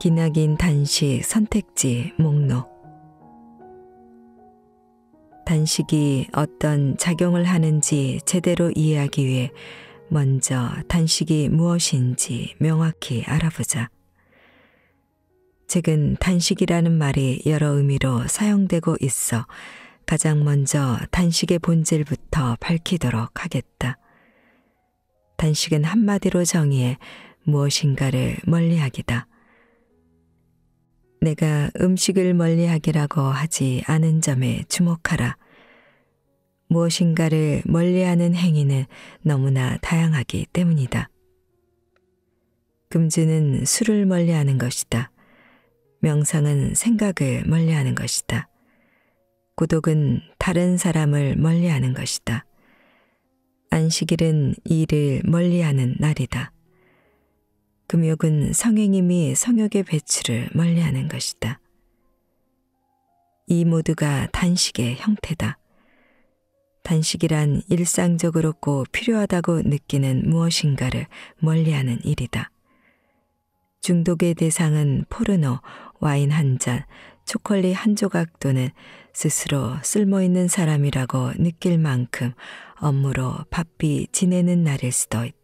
기나긴 단식 선택지 목록 단식이 어떤 작용을 하는지 제대로 이해하기 위해 먼저 단식이 무엇인지 명확히 알아보자. 최근 단식이라는 말이 여러 의미로 사용되고 있어 가장 먼저 단식의 본질부터 밝히도록 하겠다. 단식은 한마디로 정의해 무엇인가를 멀리하기다. 내가 음식을 멀리하기라고 하지 않은 점에 주목하라. 무엇인가를 멀리하는 행위는 너무나 다양하기 때문이다. 금주는 술을 멀리하는 것이다. 명상은 생각을 멀리하는 것이다. 고독은 다른 사람을 멀리하는 것이다. 안식일은 일을 멀리하는 날이다. 금욕은 성행님이 성욕의 배치를 멀리하는 것이다. 이 모두가 단식의 형태다. 단식이란 일상적으로 꼭 필요하다고 느끼는 무엇인가를 멀리하는 일이다. 중독의 대상은 포르노, 와인 한 잔, 초콜릿 한 조각 또는 스스로 쓸모있는 사람이라고 느낄 만큼 업무로 바삐 지내는 날일 수도 있다.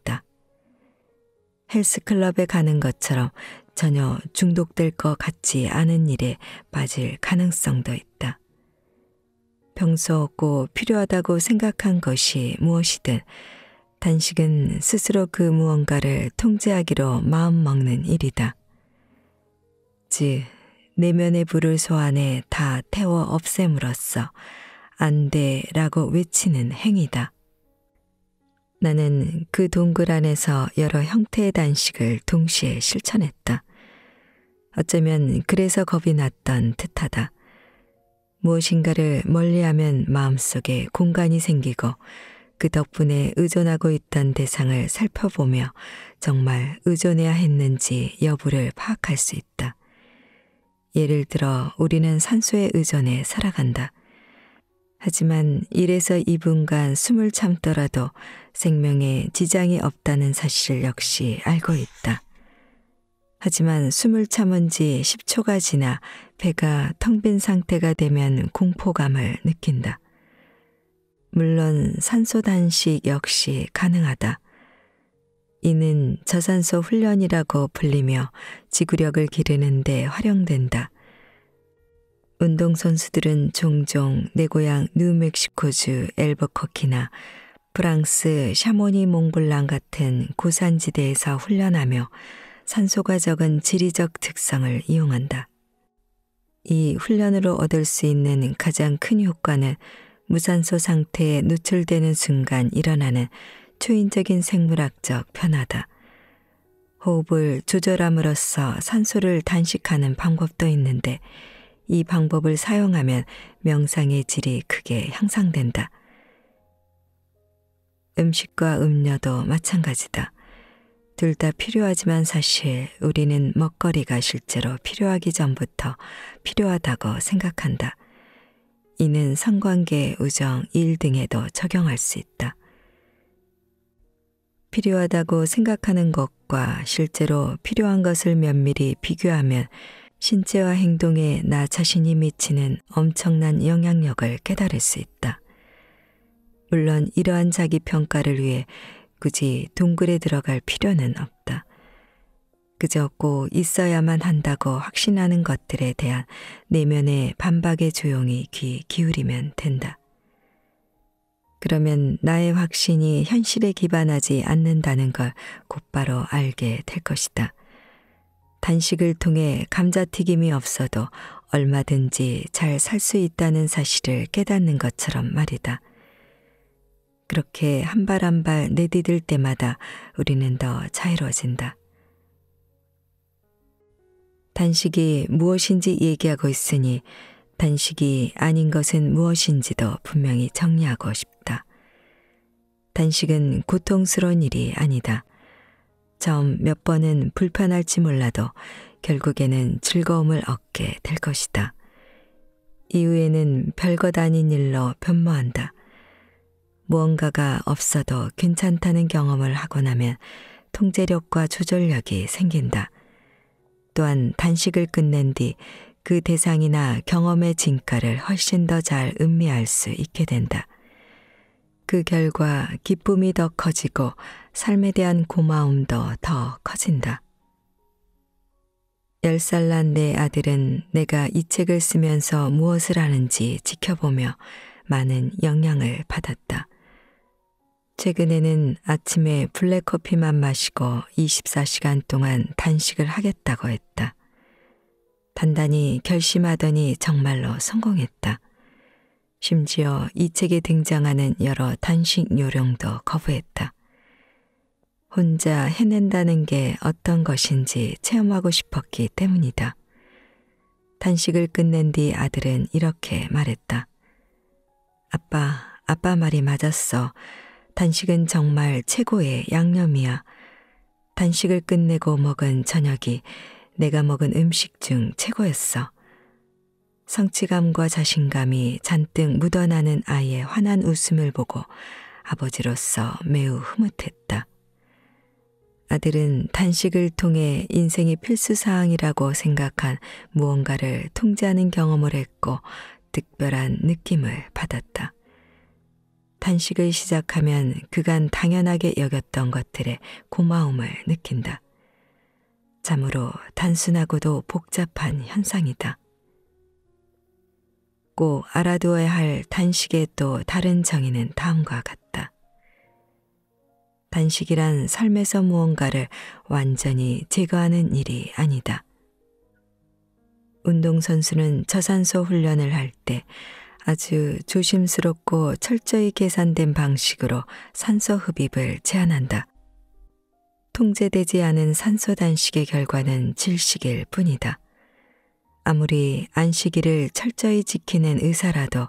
헬스클럽에 가는 것처럼 전혀 중독될 것 같지 않은 일에 빠질 가능성도 있다. 평소 꼭 필요하다고 생각한 것이 무엇이든 단식은 스스로 그 무언가를 통제하기로 마음먹는 일이다. 즉, 내면의 불을 소환해 다 태워 없앰으로써 안 돼라고 외치는 행위다. 나는 그 동굴 안에서 여러 형태의 단식을 동시에 실천했다. 어쩌면 그래서 겁이 났던 듯하다. 무엇인가를 멀리하면 마음속에 공간이 생기고 그 덕분에 의존하고 있던 대상을 살펴보며 정말 의존해야 했는지 여부를 파악할 수 있다. 예를 들어 우리는 산소에 의존해 살아간다. 하지만 1에서 2분간 숨을 참더라도 생명에 지장이 없다는 사실을 역시 알고 있다. 하지만 숨을 참은 지 10초가 지나 배가 텅 빈 상태가 되면 공포감을 느낀다. 물론 산소 단식 역시 가능하다. 이는 저산소 훈련이라고 불리며 지구력을 기르는데 활용된다. 운동선수들은 종종 내 고향 뉴멕시코주 엘버커키나 프랑스 샤모니 몽블랑 같은 고산지대에서 훈련하며 산소가 적은 지리적 특성을 이용한다. 이 훈련으로 얻을 수 있는 가장 큰 효과는 무산소 상태에 노출되는 순간 일어나는 초인적인 생물학적 변화다. 호흡을 조절함으로써 산소를 단식하는 방법도 있는데 이 방법을 사용하면 명상의 질이 크게 향상된다. 음식과 음료도 마찬가지다. 둘 다 필요하지만 사실 우리는 먹거리가 실제로 필요하기 전부터 필요하다고 생각한다. 이는 성관계, 우정, 일 등에도 적용할 수 있다. 필요하다고 생각하는 것과 실제로 필요한 것을 면밀히 비교하면 신체와 행동에 나 자신이 미치는 엄청난 영향력을 깨달을 수 있다. 물론 이러한 자기 평가를 위해 굳이 동굴에 들어갈 필요는 없다. 그저 꼭 있어야만 한다고 확신하는 것들에 대한 내면의 반박의 조용히 귀 기울이면 된다. 그러면 나의 확신이 현실에 기반하지 않는다는 걸 곧바로 알게 될 것이다. 단식을 통해 감자튀김이 없어도 얼마든지 잘 살 수 있다는 사실을 깨닫는 것처럼 말이다. 그렇게 한 발 한 발 내디딜 때마다 우리는 더 자유로워진다. 단식이 무엇인지 얘기하고 있으니 단식이 아닌 것은 무엇인지도 분명히 정리하고 싶다. 단식은 고통스러운 일이 아니다. 처음 몇 번은 불편할지 몰라도 결국에는 즐거움을 얻게 될 것이다. 이후에는 별것 아닌 일로 변모한다. 무언가가 없어도 괜찮다는 경험을 하고 나면 통제력과 조절력이 생긴다. 또한 단식을 끝낸 뒤 그 대상이나 경험의 진가를 훨씬 더 잘 음미할 수 있게 된다. 그 결과 기쁨이 더 커지고 삶에 대한 고마움도 더 커진다. 열살난 내 아들은 내가 이 책을 쓰면서 무엇을 하는지 지켜보며 많은 영향을 받았다. 최근에는 아침에 블랙커피만 마시고 24시간 동안 단식을 하겠다고 했다. 단단히 결심하더니 정말로 성공했다. 심지어 이 책에 등장하는 여러 단식 요령도 거부했다. 혼자 해낸다는 게 어떤 것인지 체험하고 싶었기 때문이다. 단식을 끝낸 뒤 아들은 이렇게 말했다. 아빠, 아빠 말이 맞았어. 단식은 정말 최고의 양념이야. 단식을 끝내고 먹은 저녁이 내가 먹은 음식 중 최고였어. 성취감과 자신감이 잔뜩 묻어나는 아이의 환한 웃음을 보고 아버지로서 매우 흐뭇했다. 아들은 단식을 통해 인생의 필수사항이라고 생각한 무언가를 통제하는 경험을 했고 특별한 느낌을 받았다. 단식을 시작하면 그간 당연하게 여겼던 것들의 고마움을 느낀다. 참으로 단순하고도 복잡한 현상이다. 꼭 알아두어야 할 단식의 또 다른 정의는 다음과 같다. 단식이란 삶에서 무언가를 완전히 제거하는 일이 아니다. 운동선수는 저산소 훈련을 할때 아주 조심스럽고 철저히 계산된 방식으로 산소 흡입을 제한한다. 통제되지 않은 산소 단식의 결과는 질식일 뿐이다. 아무리 안식일을 철저히 지키는 의사라도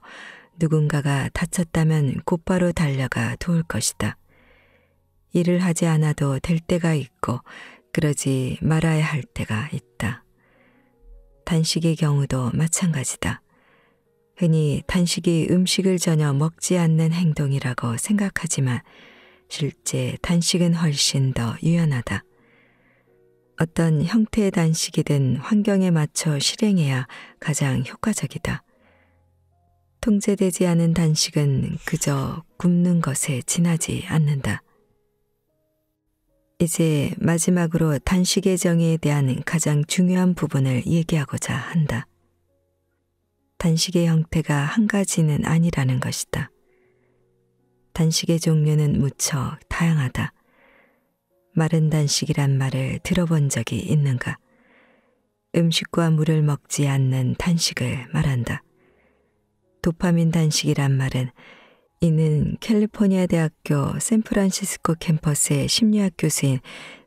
누군가가 다쳤다면 곧바로 달려가 도울 것이다. 일을 하지 않아도 될 때가 있고 그러지 말아야 할 때가 있다. 단식의 경우도 마찬가지다. 흔히 단식이 음식을 전혀 먹지 않는 행동이라고 생각하지만 실제 단식은 훨씬 더 유연하다. 어떤 형태의 단식이든 환경에 맞춰 실행해야 가장 효과적이다. 통제되지 않은 단식은 그저 굶는 것에 지나지 않는다. 이제 마지막으로 단식의 정의에 대한 가장 중요한 부분을 얘기하고자 한다. 단식의 형태가 한 가지는 아니라는 것이다. 단식의 종류는 무척 다양하다. 마른 단식이란 말을 들어본 적이 있는가? 음식과 물을 먹지 않는 단식을 말한다. 도파민 단식이란 말은 이는 캘리포니아 대학교 샌프란시스코 캠퍼스의 심리학 교수인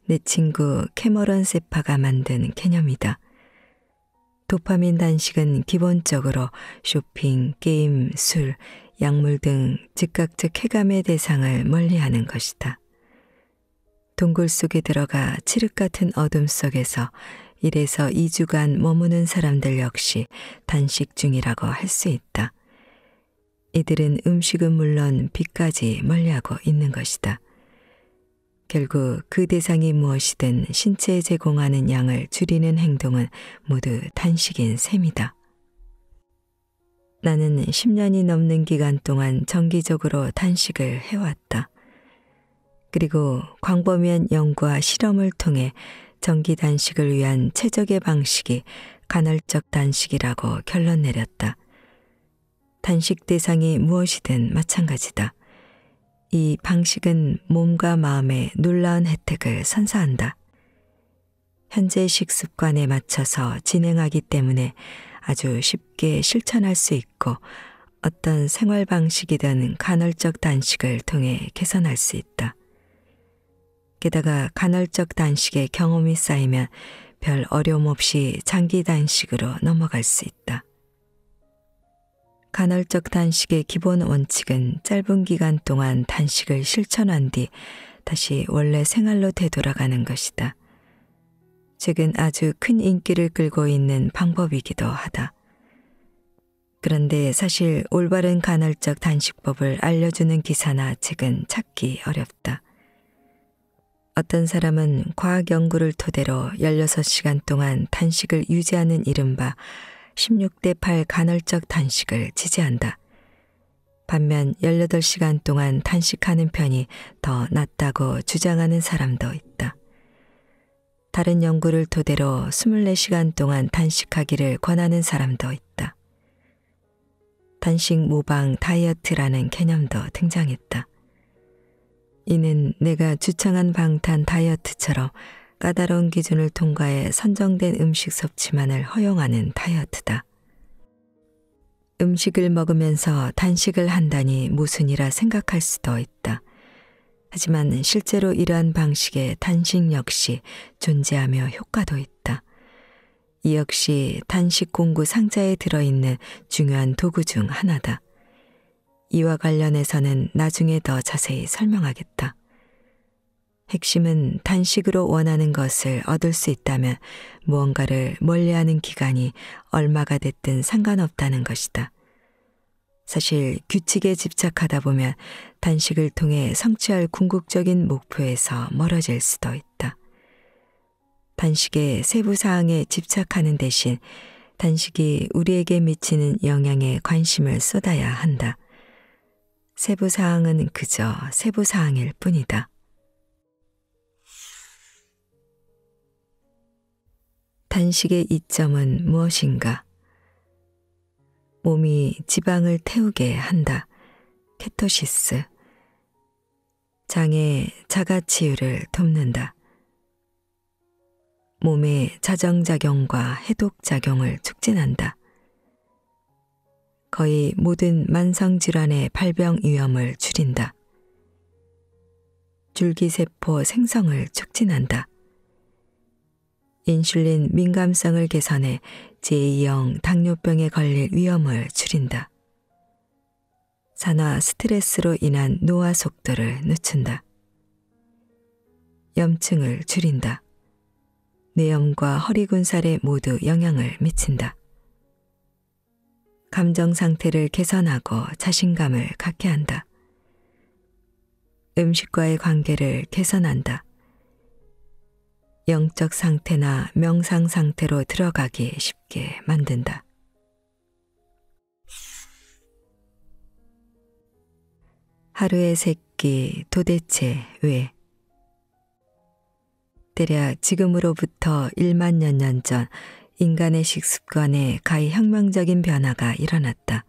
내 친구 캐머런 세파가 만든 개념이다. 도파민 단식은 기본적으로 쇼핑, 게임, 술, 약물 등 즉각적 쾌감의 대상을 멀리하는 것이다. 동굴 속에 들어가 칠흑 같은 어둠 속에서 1에서 2주간 머무는 사람들 역시 단식 중이라고 할 수 있다. 이들은 음식은 물론 빛까지 멀리하고 있는 것이다. 결국 그 대상이 무엇이든 신체에 제공하는 양을 줄이는 행동은 모두 단식인 셈이다. 나는 10년이 넘는 기간 동안 정기적으로 탄식을 해왔다. 그리고 광범위한 연구와 실험을 통해 정기 단식을 위한 최적의 방식이 간헐적 단식이라고 결론 내렸다. 단식 대상이 무엇이든 마찬가지다. 이 방식은 몸과 마음에 놀라운 혜택을 선사한다. 현재 식습관에 맞춰서 진행하기 때문에 아주 쉽게 실천할 수 있고 어떤 생활 방식이든 간헐적 단식을 통해 개선할 수 있다. 게다가 간헐적 단식의 경험이 쌓이면 별 어려움 없이 장기 단식으로 넘어갈 수 있다. 간헐적 단식의 기본 원칙은 짧은 기간 동안 단식을 실천한 뒤 다시 원래 생활로 되돌아가는 것이다. 최근 아주 큰 인기를 끌고 있는 방법이기도 하다. 그런데 사실 올바른 간헐적 단식법을 알려주는 기사나 책은 찾기 어렵다. 어떤 사람은 과학 연구를 토대로 16시간 동안 단식을 유지하는 이른바 16대 8 간헐적 단식을 지지한다. 반면 18시간 동안 단식하는 편이 더 낫다고 주장하는 사람도 있다. 다른 연구를 토대로 24시간 동안 단식하기를 권하는 사람도 있다. 단식 모방 다이어트라는 개념도 등장했다. 이는 내가 주창한 방탄 다이어트처럼 까다로운 기준을 통과해 선정된 음식 섭취만을 허용하는 다이어트다. 음식을 먹으면서 단식을 한다니 무순이라 생각할 수도 있다. 하지만 실제로 이러한 방식의 단식 역시 존재하며 효과도 있다. 이 역시 단식 공구 상자에 들어있는 중요한 도구 중 하나다. 이와 관련해서는 나중에 더 자세히 설명하겠다. 핵심은 단식으로 원하는 것을 얻을 수 있다면 무언가를 멀리하는 기간이 얼마가 됐든 상관없다는 것이다. 사실 규칙에 집착하다 보면 단식을 통해 성취할 궁극적인 목표에서 멀어질 수도 있다. 단식의 세부 사항에 집착하는 대신 단식이 우리에게 미치는 영향에 관심을 쏟아야 한다. 세부 사항은 그저 세부 사항일 뿐이다. 단식의 이점은 무엇인가? 몸이 지방을 태우게 한다. 케토시스. 장의 자가치유를 돕는다. 몸의 자정작용과 해독작용을 촉진한다. 거의 모든 만성질환의 발병 위험을 줄인다. 줄기세포 생성을 촉진한다. 인슐린 민감성을 개선해 제2형 당뇨병에 걸릴 위험을 줄인다. 산화 스트레스로 인한 노화 속도를 늦춘다. 염증을 줄인다. 뇌염과 허리 군살에 모두 영향을 미친다. 감정 상태를 개선하고 자신감을 갖게 한다. 음식과의 관계를 개선한다. 영적 상태나 명상 상태로 들어가기 쉽게 만든다. 하루의 새끼 도대체 왜? 대략 지금으로부터 1만 년 전 인간의 식습관에 가히 혁명적인 변화가 일어났다.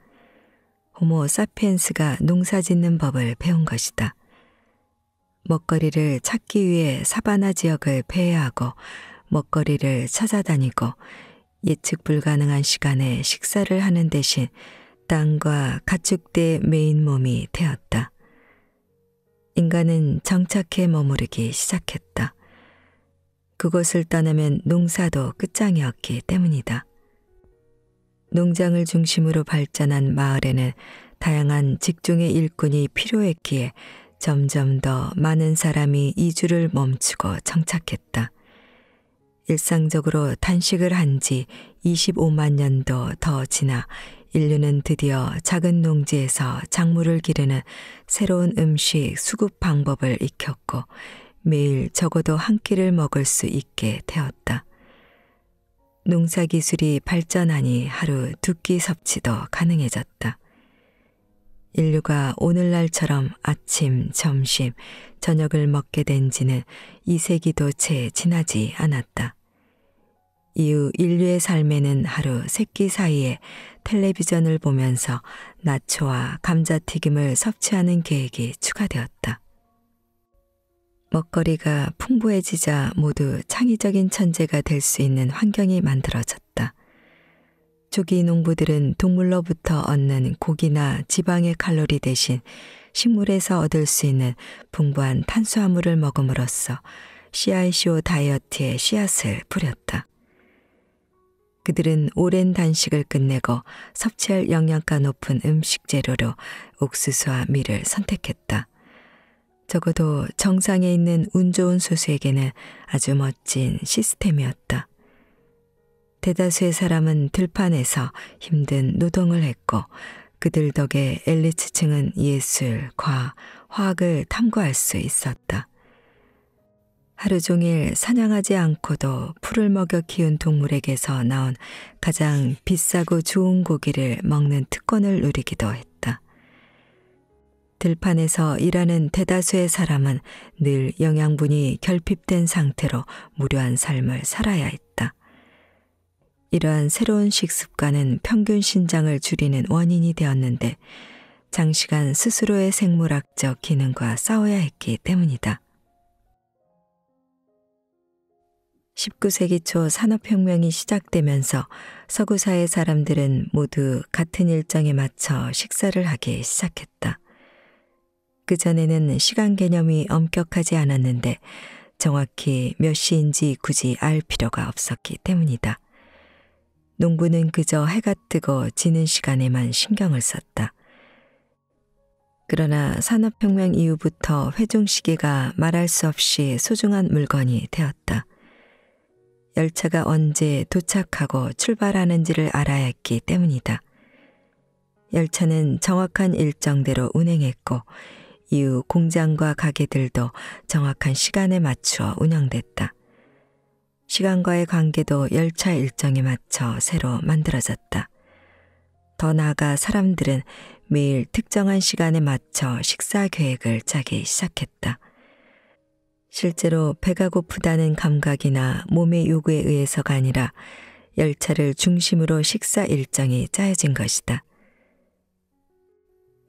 호모 사피엔스가 농사 짓는 법을 배운 것이다. 먹거리를 찾기 위해 사바나 지역을 폐해하고 먹거리를 찾아다니고 예측 불가능한 시간에 식사를 하는 대신 땅과 가축대 의 메인 몸이 되었다. 인간은 정착해 머무르기 시작했다. 그곳을 떠나면 농사도 끝장이었기 때문이다. 농장을 중심으로 발전한 마을에는 다양한 직종의 일꾼이 필요했기에 점점 더 많은 사람이 이주를 멈추고 정착했다. 일상적으로 탄식을 한 지 25만 년도 더 지나 인류는 드디어 작은 농지에서 작물을 기르는 새로운 음식 수급 방법을 익혔고 매일 적어도 한 끼를 먹을 수 있게 되었다. 농사 기술이 발전하니 하루 두 끼 섭취도 가능해졌다. 인류가 오늘날처럼 아침, 점심, 저녁을 먹게 된 지는 2세기도 채 지나지 않았다. 이후 인류의 삶에는 하루 세끼 사이에 텔레비전을 보면서 나초와 감자튀김을 섭취하는 계획이 추가되었다. 먹거리가 풍부해지자 모두 창의적인 천재가 될 수 있는 환경이 만들어졌다. 초기 농부들은 동물로부터 얻는 고기나 지방의 칼로리 대신 식물에서 얻을 수 있는 풍부한 탄수화물을 먹음으로써 CICO 다이어트에 씨앗을 뿌렸다. 그들은 오랜 단식을 끝내고 섭취할 영양가 높은 음식 재료로 옥수수와 밀을 선택했다. 적어도 정상에 있는 운 좋은 소수에게는 아주 멋진 시스템이었다. 대다수의 사람은 들판에서 힘든 노동을 했고 그들 덕에 엘리츠층은 예술, 과, 화학을 탐구할 수 있었다. 하루 종일 사냥하지 않고도 풀을 먹여 키운 동물에게서 나온 가장 비싸고 좋은 고기를 먹는 특권을 누리기도 했다. 들판에서 일하는 대다수의 사람은 늘 영양분이 결핍된 상태로 무료한 삶을 살아야 했다. 이러한 새로운 식습관은 평균 신장을 줄이는 원인이 되었는데 장시간 스스로의 생물학적 기능과 싸워야 했기 때문이다. 19세기 초 산업혁명이 시작되면서 서구사의 사람들은 모두 같은 일정에 맞춰 식사를 하기 시작했다. 그전에는 시간 개념이 엄격하지 않았는데 정확히 몇 시인지 굳이 알 필요가 없었기 때문이다. 농부는 그저 해가 뜨고 지는 시간에만 신경을 썼다. 그러나 산업혁명 이후부터 회종시계가 말할 수 없이 소중한 물건이 되었다. 열차가 언제 도착하고 출발하는지를 알아야 했기 때문이다. 열차는 정확한 일정대로 운행했고, 이후 공장과 가게들도 정확한 시간에 맞추어 운영됐다. 시간과의 관계도 열차 일정에 맞춰 새로 만들어졌다. 더 나아가 사람들은 매일 특정한 시간에 맞춰 식사 계획을 짜기 시작했다. 실제로 배가 고프다는 감각이나 몸의 요구에 의해서가 아니라 열차를 중심으로 식사 일정이 짜여진 것이다.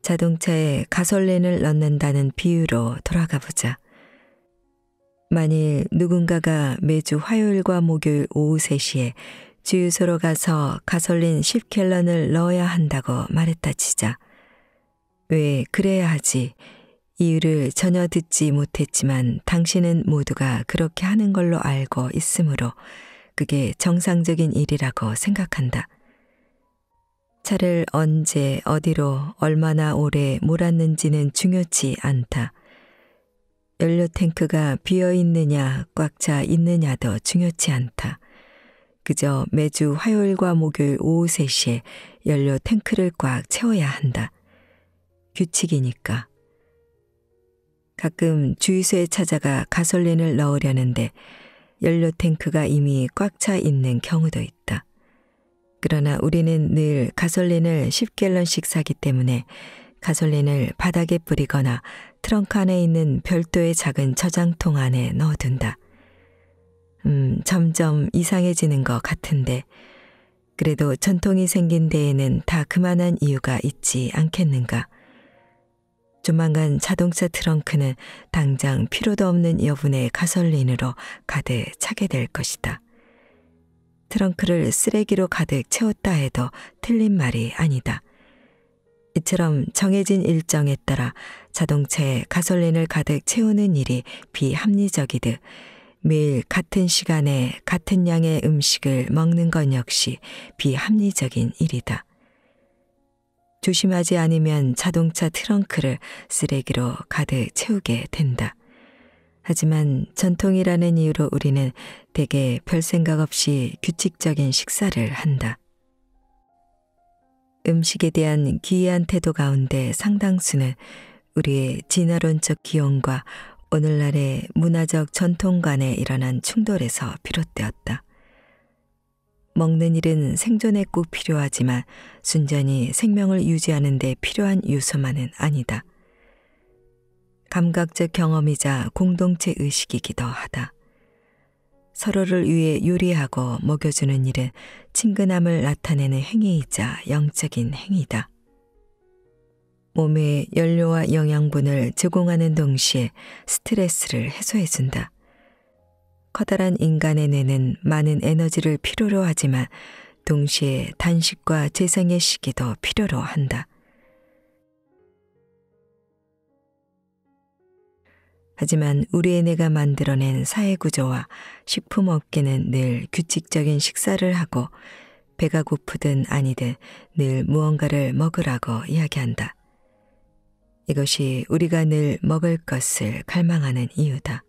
자동차에 가솔린을 넣는다는 비유로 돌아가 보자. 만일 누군가가 매주 화요일과 목요일 오후 3시에 주유소로 가서 가솔린 10갤런을 넣어야 한다고 말했다 치자. 왜 그래야 하지? 이유를 전혀 듣지 못했지만 당신은 모두가 그렇게 하는 걸로 알고 있으므로 그게 정상적인 일이라고 생각한다. 차를 언제 어디로 얼마나 오래 몰았는지는 중요치 않다. 연료 탱크가 비어 있느냐 꽉 차 있느냐도 중요치 않다. 그저 매주 화요일과 목요일 오후 3시에 연료 탱크를 꽉 채워야 한다. 규칙이니까. 가끔 주유소에 찾아가 가솔린을 넣으려는데 연료 탱크가 이미 꽉 차 있는 경우도 있다. 그러나 우리는 늘 가솔린을 10갤런씩 사기 때문에 가솔린을 바닥에 뿌리거나 트렁크 안에 있는 별도의 작은 저장통 안에 넣어둔다. 음, 점점 이상해지는 것 같은데, 그래도 전통이 생긴 데에는 다 그만한 이유가 있지 않겠는가. 조만간 자동차 트렁크는 당장 필요도 없는 여분의 가솔린으로 가득 차게 될 것이다. 트렁크를 쓰레기로 가득 채웠다 해도 틀린 말이 아니다. 이처럼 정해진 일정에 따라 자동차에 가솔린을 가득 채우는 일이 비합리적이듯 매일 같은 시간에 같은 양의 음식을 먹는 건 역시 비합리적인 일이다. 조심하지 않으면 자동차 트렁크를 쓰레기로 가득 채우게 된다. 하지만 전통이라는 이유로 우리는 대개 별 생각 없이 규칙적인 식사를 한다. 음식에 대한 기이한 태도 가운데 상당수는 우리의 진화론적 기원과 오늘날의 문화적 전통 간에 일어난 충돌에서 비롯되었다. 먹는 일은 생존에 꼭 필요하지만 순전히 생명을 유지하는 데 필요한 요소만은 아니다. 감각적 경험이자 공동체 의식이기도 하다. 서로를 위해 요리하고 먹여주는 일은 친근함을 나타내는 행위이자 영적인 행위다. 몸에 연료와 영양분을 제공하는 동시에 스트레스를 해소해준다. 커다란 인간의 뇌는 많은 에너지를 필요로 하지만 동시에 단식과 재생의 시기도 필요로 한다. 하지만 우리의 내가 만들어낸 사회구조와 식품업계는 늘 규칙적인 식사를 하고 배가 고프든 아니든 늘 무언가를 먹으라고 이야기한다. 이것이 우리가 늘 먹을 것을 갈망하는 이유다.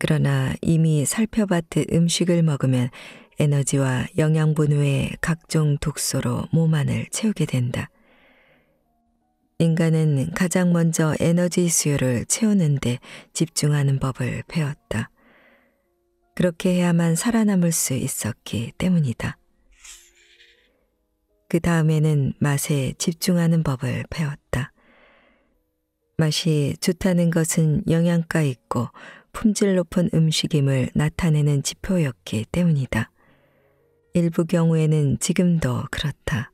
그러나 이미 살펴봤듯 음식을 먹으면 에너지와 영양분 외의 각종 독소로 몸 안을 채우게 된다. 인간은 가장 먼저 에너지 수요를 채우는데 집중하는 법을 배웠다. 그렇게 해야만 살아남을 수 있었기 때문이다. 그 다음에는 맛에 집중하는 법을 배웠다. 맛이 좋다는 것은 영양가 있고 품질 높은 음식임을 나타내는 지표였기 때문이다. 일부 경우에는 지금도 그렇다.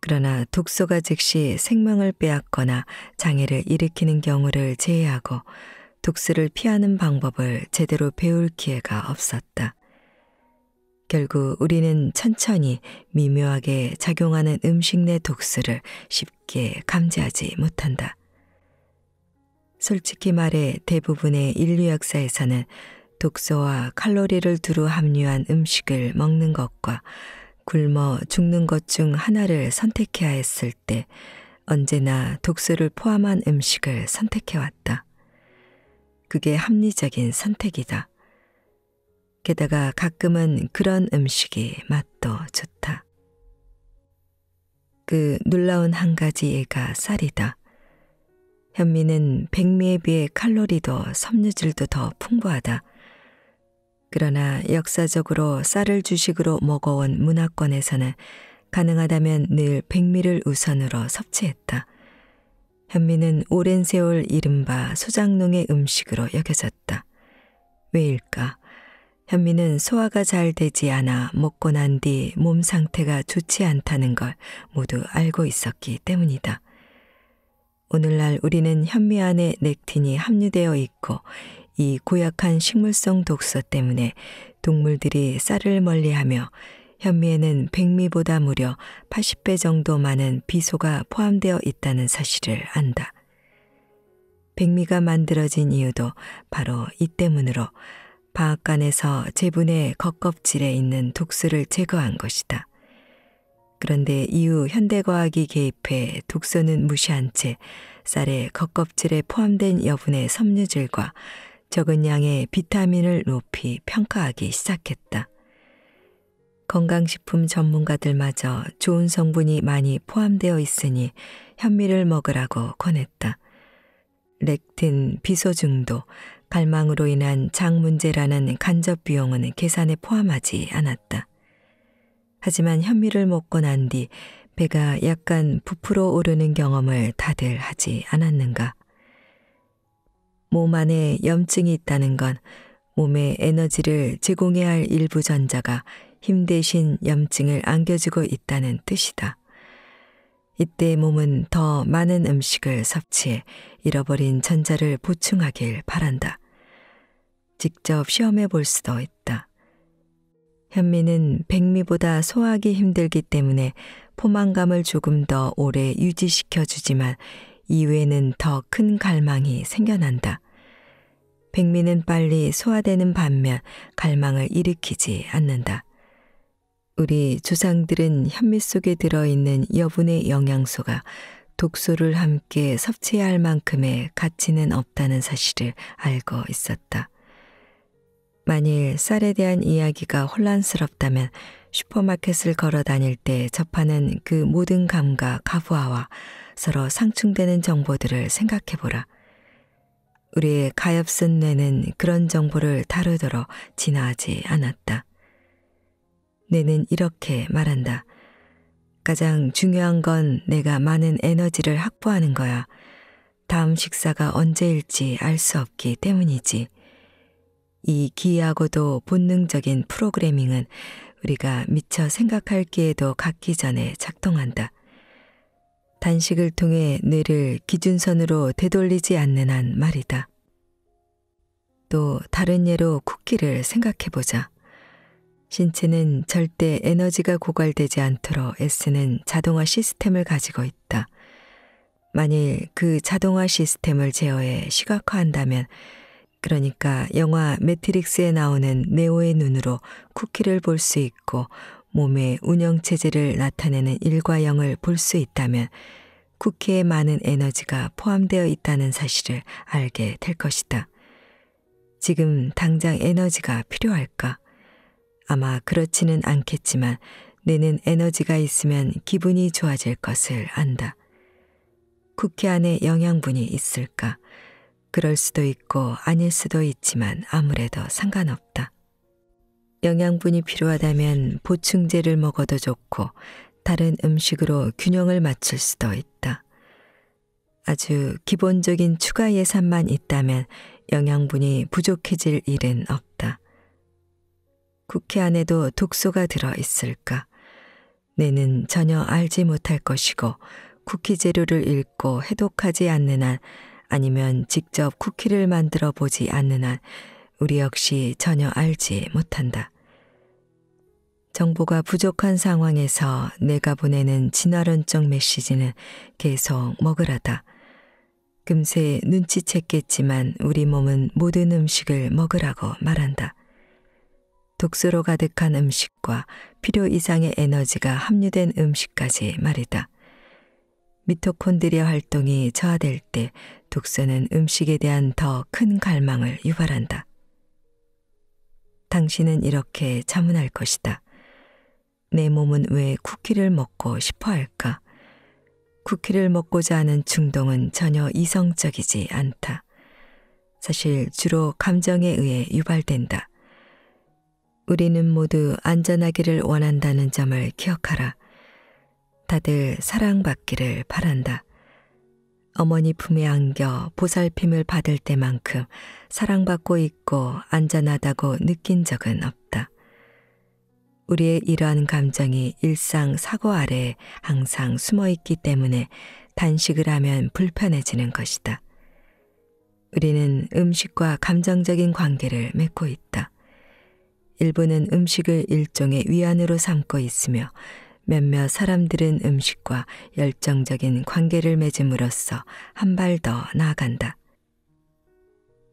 그러나 독소가 즉시 생명을 빼앗거나 장애를 일으키는 경우를 제외하고 독소를 피하는 방법을 제대로 배울 기회가 없었다. 결국 우리는 천천히 미묘하게 작용하는 음식 내 독소를 쉽게 감지하지 못한다. 솔직히 말해 대부분의 인류 역사에서는 독소와 칼로리를 두루 함유한 음식을 먹는 것과 굶어 죽는 것 중 하나를 선택해야 했을 때 언제나 독소를 포함한 음식을 선택해왔다. 그게 합리적인 선택이다. 게다가 가끔은 그런 음식이 맛도 좋다. 그 놀라운 한 가지 얘가 쌀이다. 현미는 백미에 비해 칼로리도 섬유질도 더 풍부하다. 그러나 역사적으로 쌀을 주식으로 먹어온 문화권에서는 가능하다면 늘 백미를 우선으로 섭취했다. 현미는 오랜 세월 이른바 소장농의 음식으로 여겨졌다. 왜일까? 현미는 소화가 잘 되지 않아 먹고 난 뒤 몸 상태가 좋지 않다는 걸 모두 알고 있었기 때문이다. 오늘날 우리는 현미 안에 넥틴이 함유되어 있고 이 고약한 식물성 독소 때문에 동물들이 쌀을 멀리하며 현미에는 백미보다 무려 80배 정도 많은 비소가 포함되어 있다는 사실을 안다. 백미가 만들어진 이유도 바로 이 때문으로 방앗간에서 제분의 겉껍질에 있는 독소를 제거한 것이다. 그런데 이후 현대과학이 개입해 독소는 무시한 채 쌀의 겉껍질에 포함된 여분의 섬유질과 적은 양의 비타민을 높이 평가하기 시작했다. 건강식품 전문가들마저 좋은 성분이 많이 포함되어 있으니 현미를 먹으라고 권했다. 렉틴, 비소 중도, 갈망으로 인한 장 문제라는 간접 비용은 계산에 포함하지 않았다. 하지만 현미를 먹고 난 뒤 배가 약간 부풀어 오르는 경험을 다들 하지 않았는가. 몸 안에 염증이 있다는 건 몸에 에너지를 제공해야 할 일부 전자가 힘 대신 염증을 안겨주고 있다는 뜻이다. 이때 몸은 더 많은 음식을 섭취해 잃어버린 전자를 보충하길 바란다. 직접 시험해 볼 수도 있다. 현미는 백미보다 소화하기 힘들기 때문에 포만감을 조금 더 오래 유지시켜 주지만 이외에는 더 큰 갈망이 생겨난다. 백미는 빨리 소화되는 반면 갈망을 일으키지 않는다. 우리 조상들은 현미 속에 들어있는 여분의 영양소가 독소를 함께 섭취해야 할 만큼의 가치는 없다는 사실을 알고 있었다. 만일 쌀에 대한 이야기가 혼란스럽다면 슈퍼마켓을 걸어 다닐 때 접하는 그 모든 감과 가부아와 서로 상충되는 정보들을 생각해 보라. 우리의 가엾은 뇌는 그런 정보를 다루도록 지나하지 않았다. 뇌는 이렇게 말한다. 가장 중요한 건 내가 많은 에너지를 확보하는 거야. 다음 식사가 언제일지 알 수 없기 때문이지. 이 기이하고도 본능적인 프로그래밍은 우리가 미처 생각할 기회도 갖기 전에 작동한다. 단식을 통해 뇌를 기준선으로 되돌리지 않는 한 말이다. 또 다른 예로 쿠키를 생각해 보자. 신체는 절대 에너지가 고갈되지 않도록 애쓰는 자동화 시스템을 가지고 있다. 만일 그 자동화 시스템을 제어해 시각화한다면 그러니까 영화 매트릭스에 나오는 네오의 눈으로 쿠키를 볼 수 있고 몸의 운영체제를 나타내는 일과형을 볼 수 있다면 국회에 많은 에너지가 포함되어 있다는 사실을 알게 될 것이다. 지금 당장 에너지가 필요할까? 아마 그렇지는 않겠지만 뇌는 에너지가 있으면 기분이 좋아질 것을 안다. 쿠키 안에 영양분이 있을까? 그럴 수도 있고 아닐 수도 있지만 아무래도 상관없다. 영양분이 필요하다면 보충제를 먹어도 좋고 다른 음식으로 균형을 맞출 수도 있다. 아주 기본적인 추가 예산만 있다면 영양분이 부족해질 일은 없다. 국회 안에도 독소가 들어 있을까? 뇌는 전혀 알지 못할 것이고 쿠키 재료를 읽고 해독하지 않는 한 아니면 직접 쿠키를 만들어 보지 않는 한 우리 역시 전혀 알지 못한다. 정보가 부족한 상황에서 내가 보내는 진화론적 메시지는 계속 먹으라다. 금세 눈치챘겠지만 우리 몸은 모든 음식을 먹으라고 말한다. 독소로 가득한 음식과 필요 이상의 에너지가 함유된 음식까지 말이다. 미토콘드리아 활동이 저하될 때 독소는 음식에 대한 더 큰 갈망을 유발한다. 당신은 이렇게 자문할 것이다. 내 몸은 왜 쿠키를 먹고 싶어 할까? 쿠키를 먹고자 하는 충동은 전혀 이성적이지 않다. 사실 주로 감정에 의해 유발된다. 우리는 모두 안전하기를 원한다는 점을 기억하라. 다들 사랑받기를 바란다. 어머니 품에 안겨 보살핌을 받을 때만큼 사랑받고 있고 안전하다고 느낀 적은 없다. 우리의 이러한 감정이 일상 사고 아래 항상 숨어 있기 때문에 단식을 하면 불편해지는 것이다. 우리는 음식과 감정적인 관계를 맺고 있다. 일부는 음식을 일종의 위안으로 삼고 있으며 몇몇 사람들은 음식과 열정적인 관계를 맺음으로써 한 발 더 나아간다.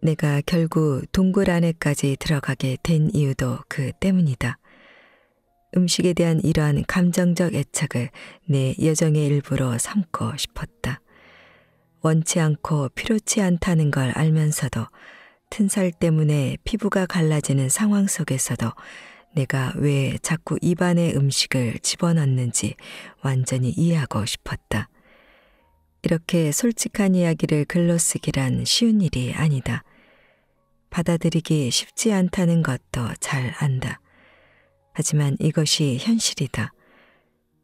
내가 결국 동굴 안에까지 들어가게 된 이유도 그 때문이다. 음식에 대한 이러한 감정적 애착을 내 여정의 일부로 삼고 싶었다. 원치 않고 필요치 않다는 걸 알면서도 튼살 때문에 피부가 갈라지는 상황 속에서도 내가 왜 자꾸 입안에 음식을 집어넣는지 완전히 이해하고 싶었다. 이렇게 솔직한 이야기를 글로 쓰기란 쉬운 일이 아니다. 받아들이기 쉽지 않다는 것도 잘 안다. 하지만 이것이 현실이다.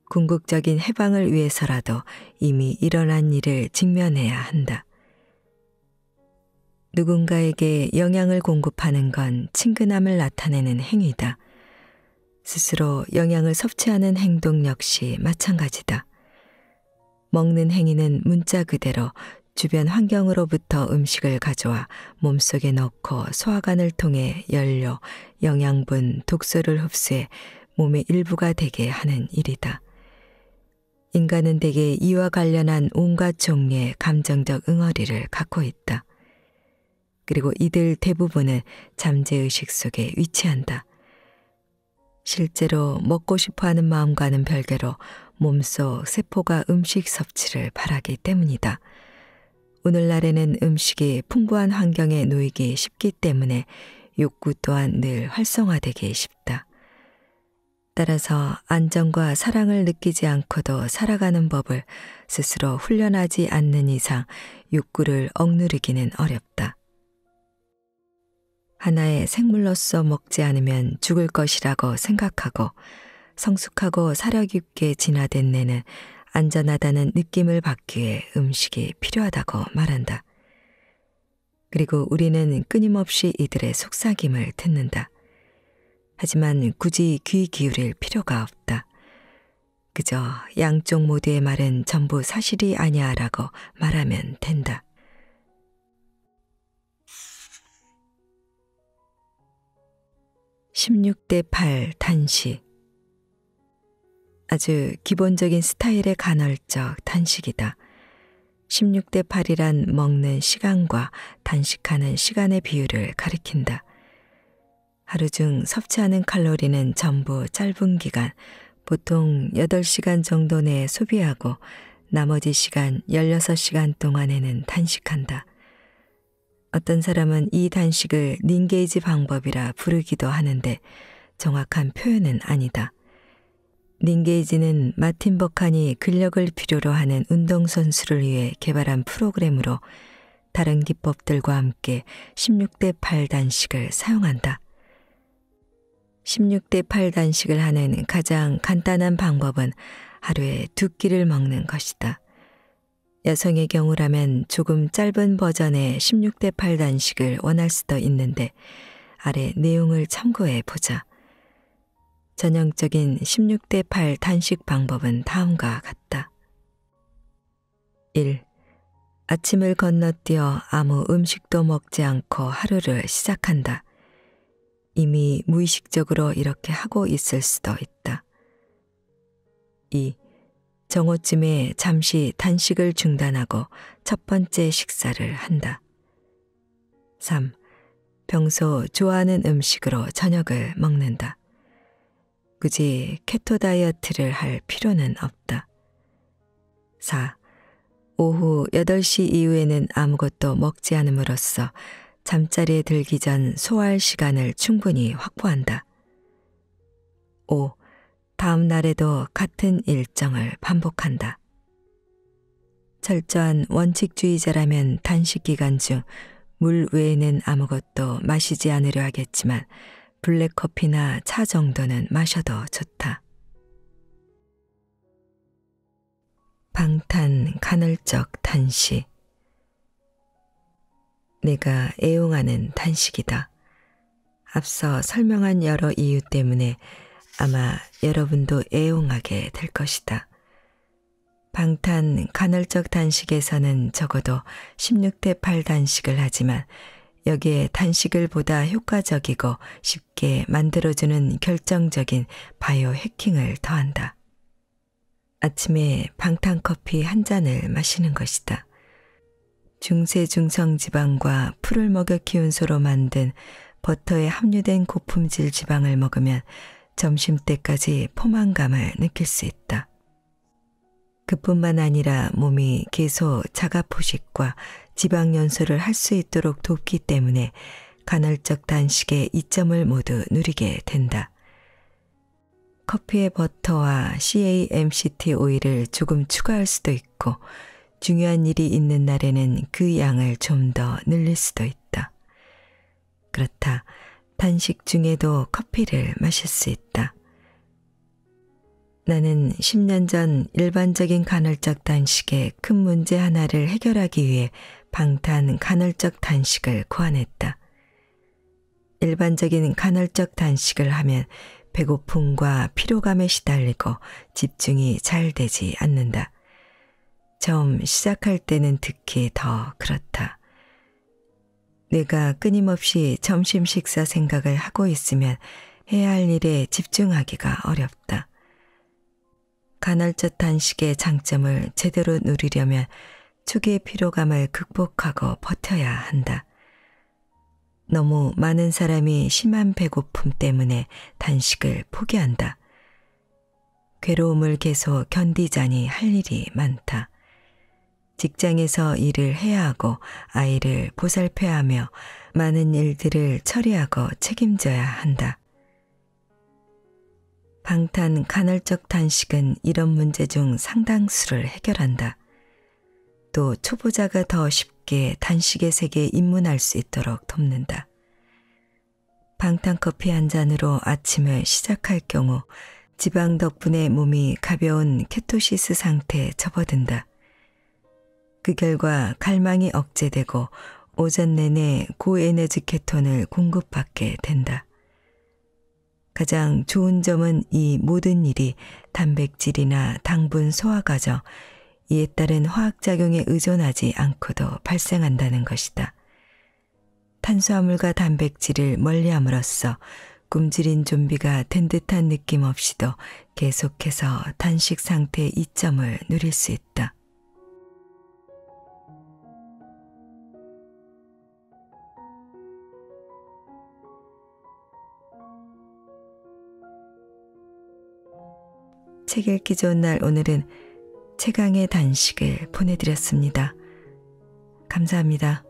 궁극적인 해방을 위해서라도 이미 일어난 일을 직면해야 한다. 누군가에게 영향을 공급하는 건 친근함을 나타내는 행위다. 스스로 영양을 섭취하는 행동 역시 마찬가지다. 먹는 행위는 문자 그대로 주변 환경으로부터 음식을 가져와 몸속에 넣고 소화관을 통해 연료, 영양분, 독소를 흡수해 몸의 일부가 되게 하는 일이다. 인간은 대개 이와 관련한 온갖 종류의 감정적 응어리를 갖고 있다. 그리고 이들 대부분은 잠재의식 속에 위치한다. 실제로 먹고 싶어 하는 마음과는 별개로 몸속 세포가 음식 섭취를 바라기 때문이다. 오늘날에는 음식이 풍부한 환경에 놓이기 쉽기 때문에 욕구 또한 늘 활성화되기 쉽다. 따라서 안정과 사랑을 느끼지 않고도 살아가는 법을 스스로 훈련하지 않는 이상 욕구를 억누르기는 어렵다. 하나의 생물로서 먹지 않으면 죽을 것이라고 생각하고 성숙하고 사려 깊게 진화된 뇌는 안전하다는 느낌을 받기 에 음식이 필요하다고 말한다. 그리고 우리는 끊임없이 이들의 속삭임을 듣는다. 하지만 굳이 귀 기울일 필요가 없다. 그저 양쪽 모두의 말은 전부 사실이 아니야라고 말하면 된다. 16대 8 단식. 아주 기본적인 스타일의 간헐적 단식이다. 16대 8이란 먹는 시간과 단식하는 시간의 비율을 가리킨다. 하루 중 섭취하는 칼로리는 전부 짧은 기간, 보통 8시간 정도 내에 소비하고 나머지 시간 16시간 동안에는 단식한다. 어떤 사람은 이 단식을 닌게이지 방법이라 부르기도 하는데 정확한 표현은 아니다. 닌게이지는 마틴 버칸이 근력을 필요로 하는 운동선수를 위해 개발한 프로그램으로 다른 기법들과 함께 16대 8 단식을 사용한다. 16대 8 단식을 하는 가장 간단한 방법은 하루에 두 끼를 먹는 것이다. 여성의 경우라면 조금 짧은 버전의 16대 8 단식을 원할 수도 있는데 아래 내용을 참고해 보자. 전형적인 16대 8 단식 방법은 다음과 같다. 1. 아침을 건너뛰어 아무 음식도 먹지 않고 하루를 시작한다. 이미 무의식적으로 이렇게 하고 있을 수도 있다. 2. 정오쯤에 잠시 단식을 중단하고 첫 번째 식사를 한다. 3. 평소 좋아하는 음식으로 저녁을 먹는다. 굳이 케토 다이어트를 할 필요는 없다. 4. 오후 8시 이후에는 아무것도 먹지 않음으로써 잠자리에 들기 전 소화할 시간을 충분히 확보한다. 5. 다음 날에도 같은 일정을 반복한다. 철저한 원칙주의자라면 단식 기간 중 물 외에는 아무것도 마시지 않으려 하겠지만 블랙커피나 차 정도는 마셔도 좋다. 방탄 간헐적 단식 내가 애용하는 단식이다. 앞서 설명한 여러 이유 때문에 아마 여러분도 애용하게 될 것이다. 방탄 간헐적 단식에서는 적어도 16대 8 단식을 하지만 여기에 단식을 보다 효과적이고 쉽게 만들어주는 결정적인 바이오 해킹을 더한다. 아침에 방탄 커피 한 잔을 마시는 것이다. 중세 중성 지방과 풀을 먹여 키운 소로 만든 버터에 함유된 고품질 지방을 먹으면 점심때까지 포만감을 느낄 수 있다. 그뿐만 아니라 몸이 계속 자가포식과 지방연소를 할 수 있도록 돕기 때문에 간헐적 단식의 이점을 모두 누리게 된다. 커피에 버터와 CAMCT 오일을 조금 추가할 수도 있고 중요한 일이 있는 날에는 그 양을 좀 더 늘릴 수도 있다. 그렇다. 단식 중에도 커피를 마실 수 있다. 나는 10년 전 일반적인 간헐적 단식의 큰 문제 하나를 해결하기 위해 방탄 간헐적 단식을 고안했다. 일반적인 간헐적 단식을 하면 배고픔과 피로감에 시달리고 집중이 잘 되지 않는다. 처음 시작할 때는 특히 더 그렇다. 내가 끊임없이 점심 식사 생각을 하고 있으면 해야 할 일에 집중하기가 어렵다. 간헐적 단식의 장점을 제대로 누리려면 초기의 피로감을 극복하고 버텨야 한다. 너무 많은 사람이 심한 배고픔 때문에 단식을 포기한다. 괴로움을 계속 견디자니 할 일이 많다. 직장에서 일을 해야 하고 아이를 보살펴야 하며 많은 일들을 처리하고 책임져야 한다. 방탄 간헐적 단식은 이런 문제 중 상당수를 해결한다. 또 초보자가 더 쉽게 단식의 세계에 입문할 수 있도록 돕는다. 방탄커피 한 잔으로 아침을 시작할 경우 지방 덕분에 몸이 가벼운 케토시스 상태에 접어든다. 그 결과 갈망이 억제되고 오전 내내 고에너지 케톤을 공급받게 된다. 가장 좋은 점은 이 모든 일이 단백질이나 당분 소화 과정, 이에 따른 화학작용에 의존하지 않고도 발생한다는 것이다. 탄수화물과 단백질을 멀리함으로써 굶주린 좀비가 된 듯한 느낌 없이도 계속해서 단식 상태의 이점을 누릴 수 있다. 책 읽기 좋은 날 오늘은 최강의 단식을 보내드렸습니다. 감사합니다.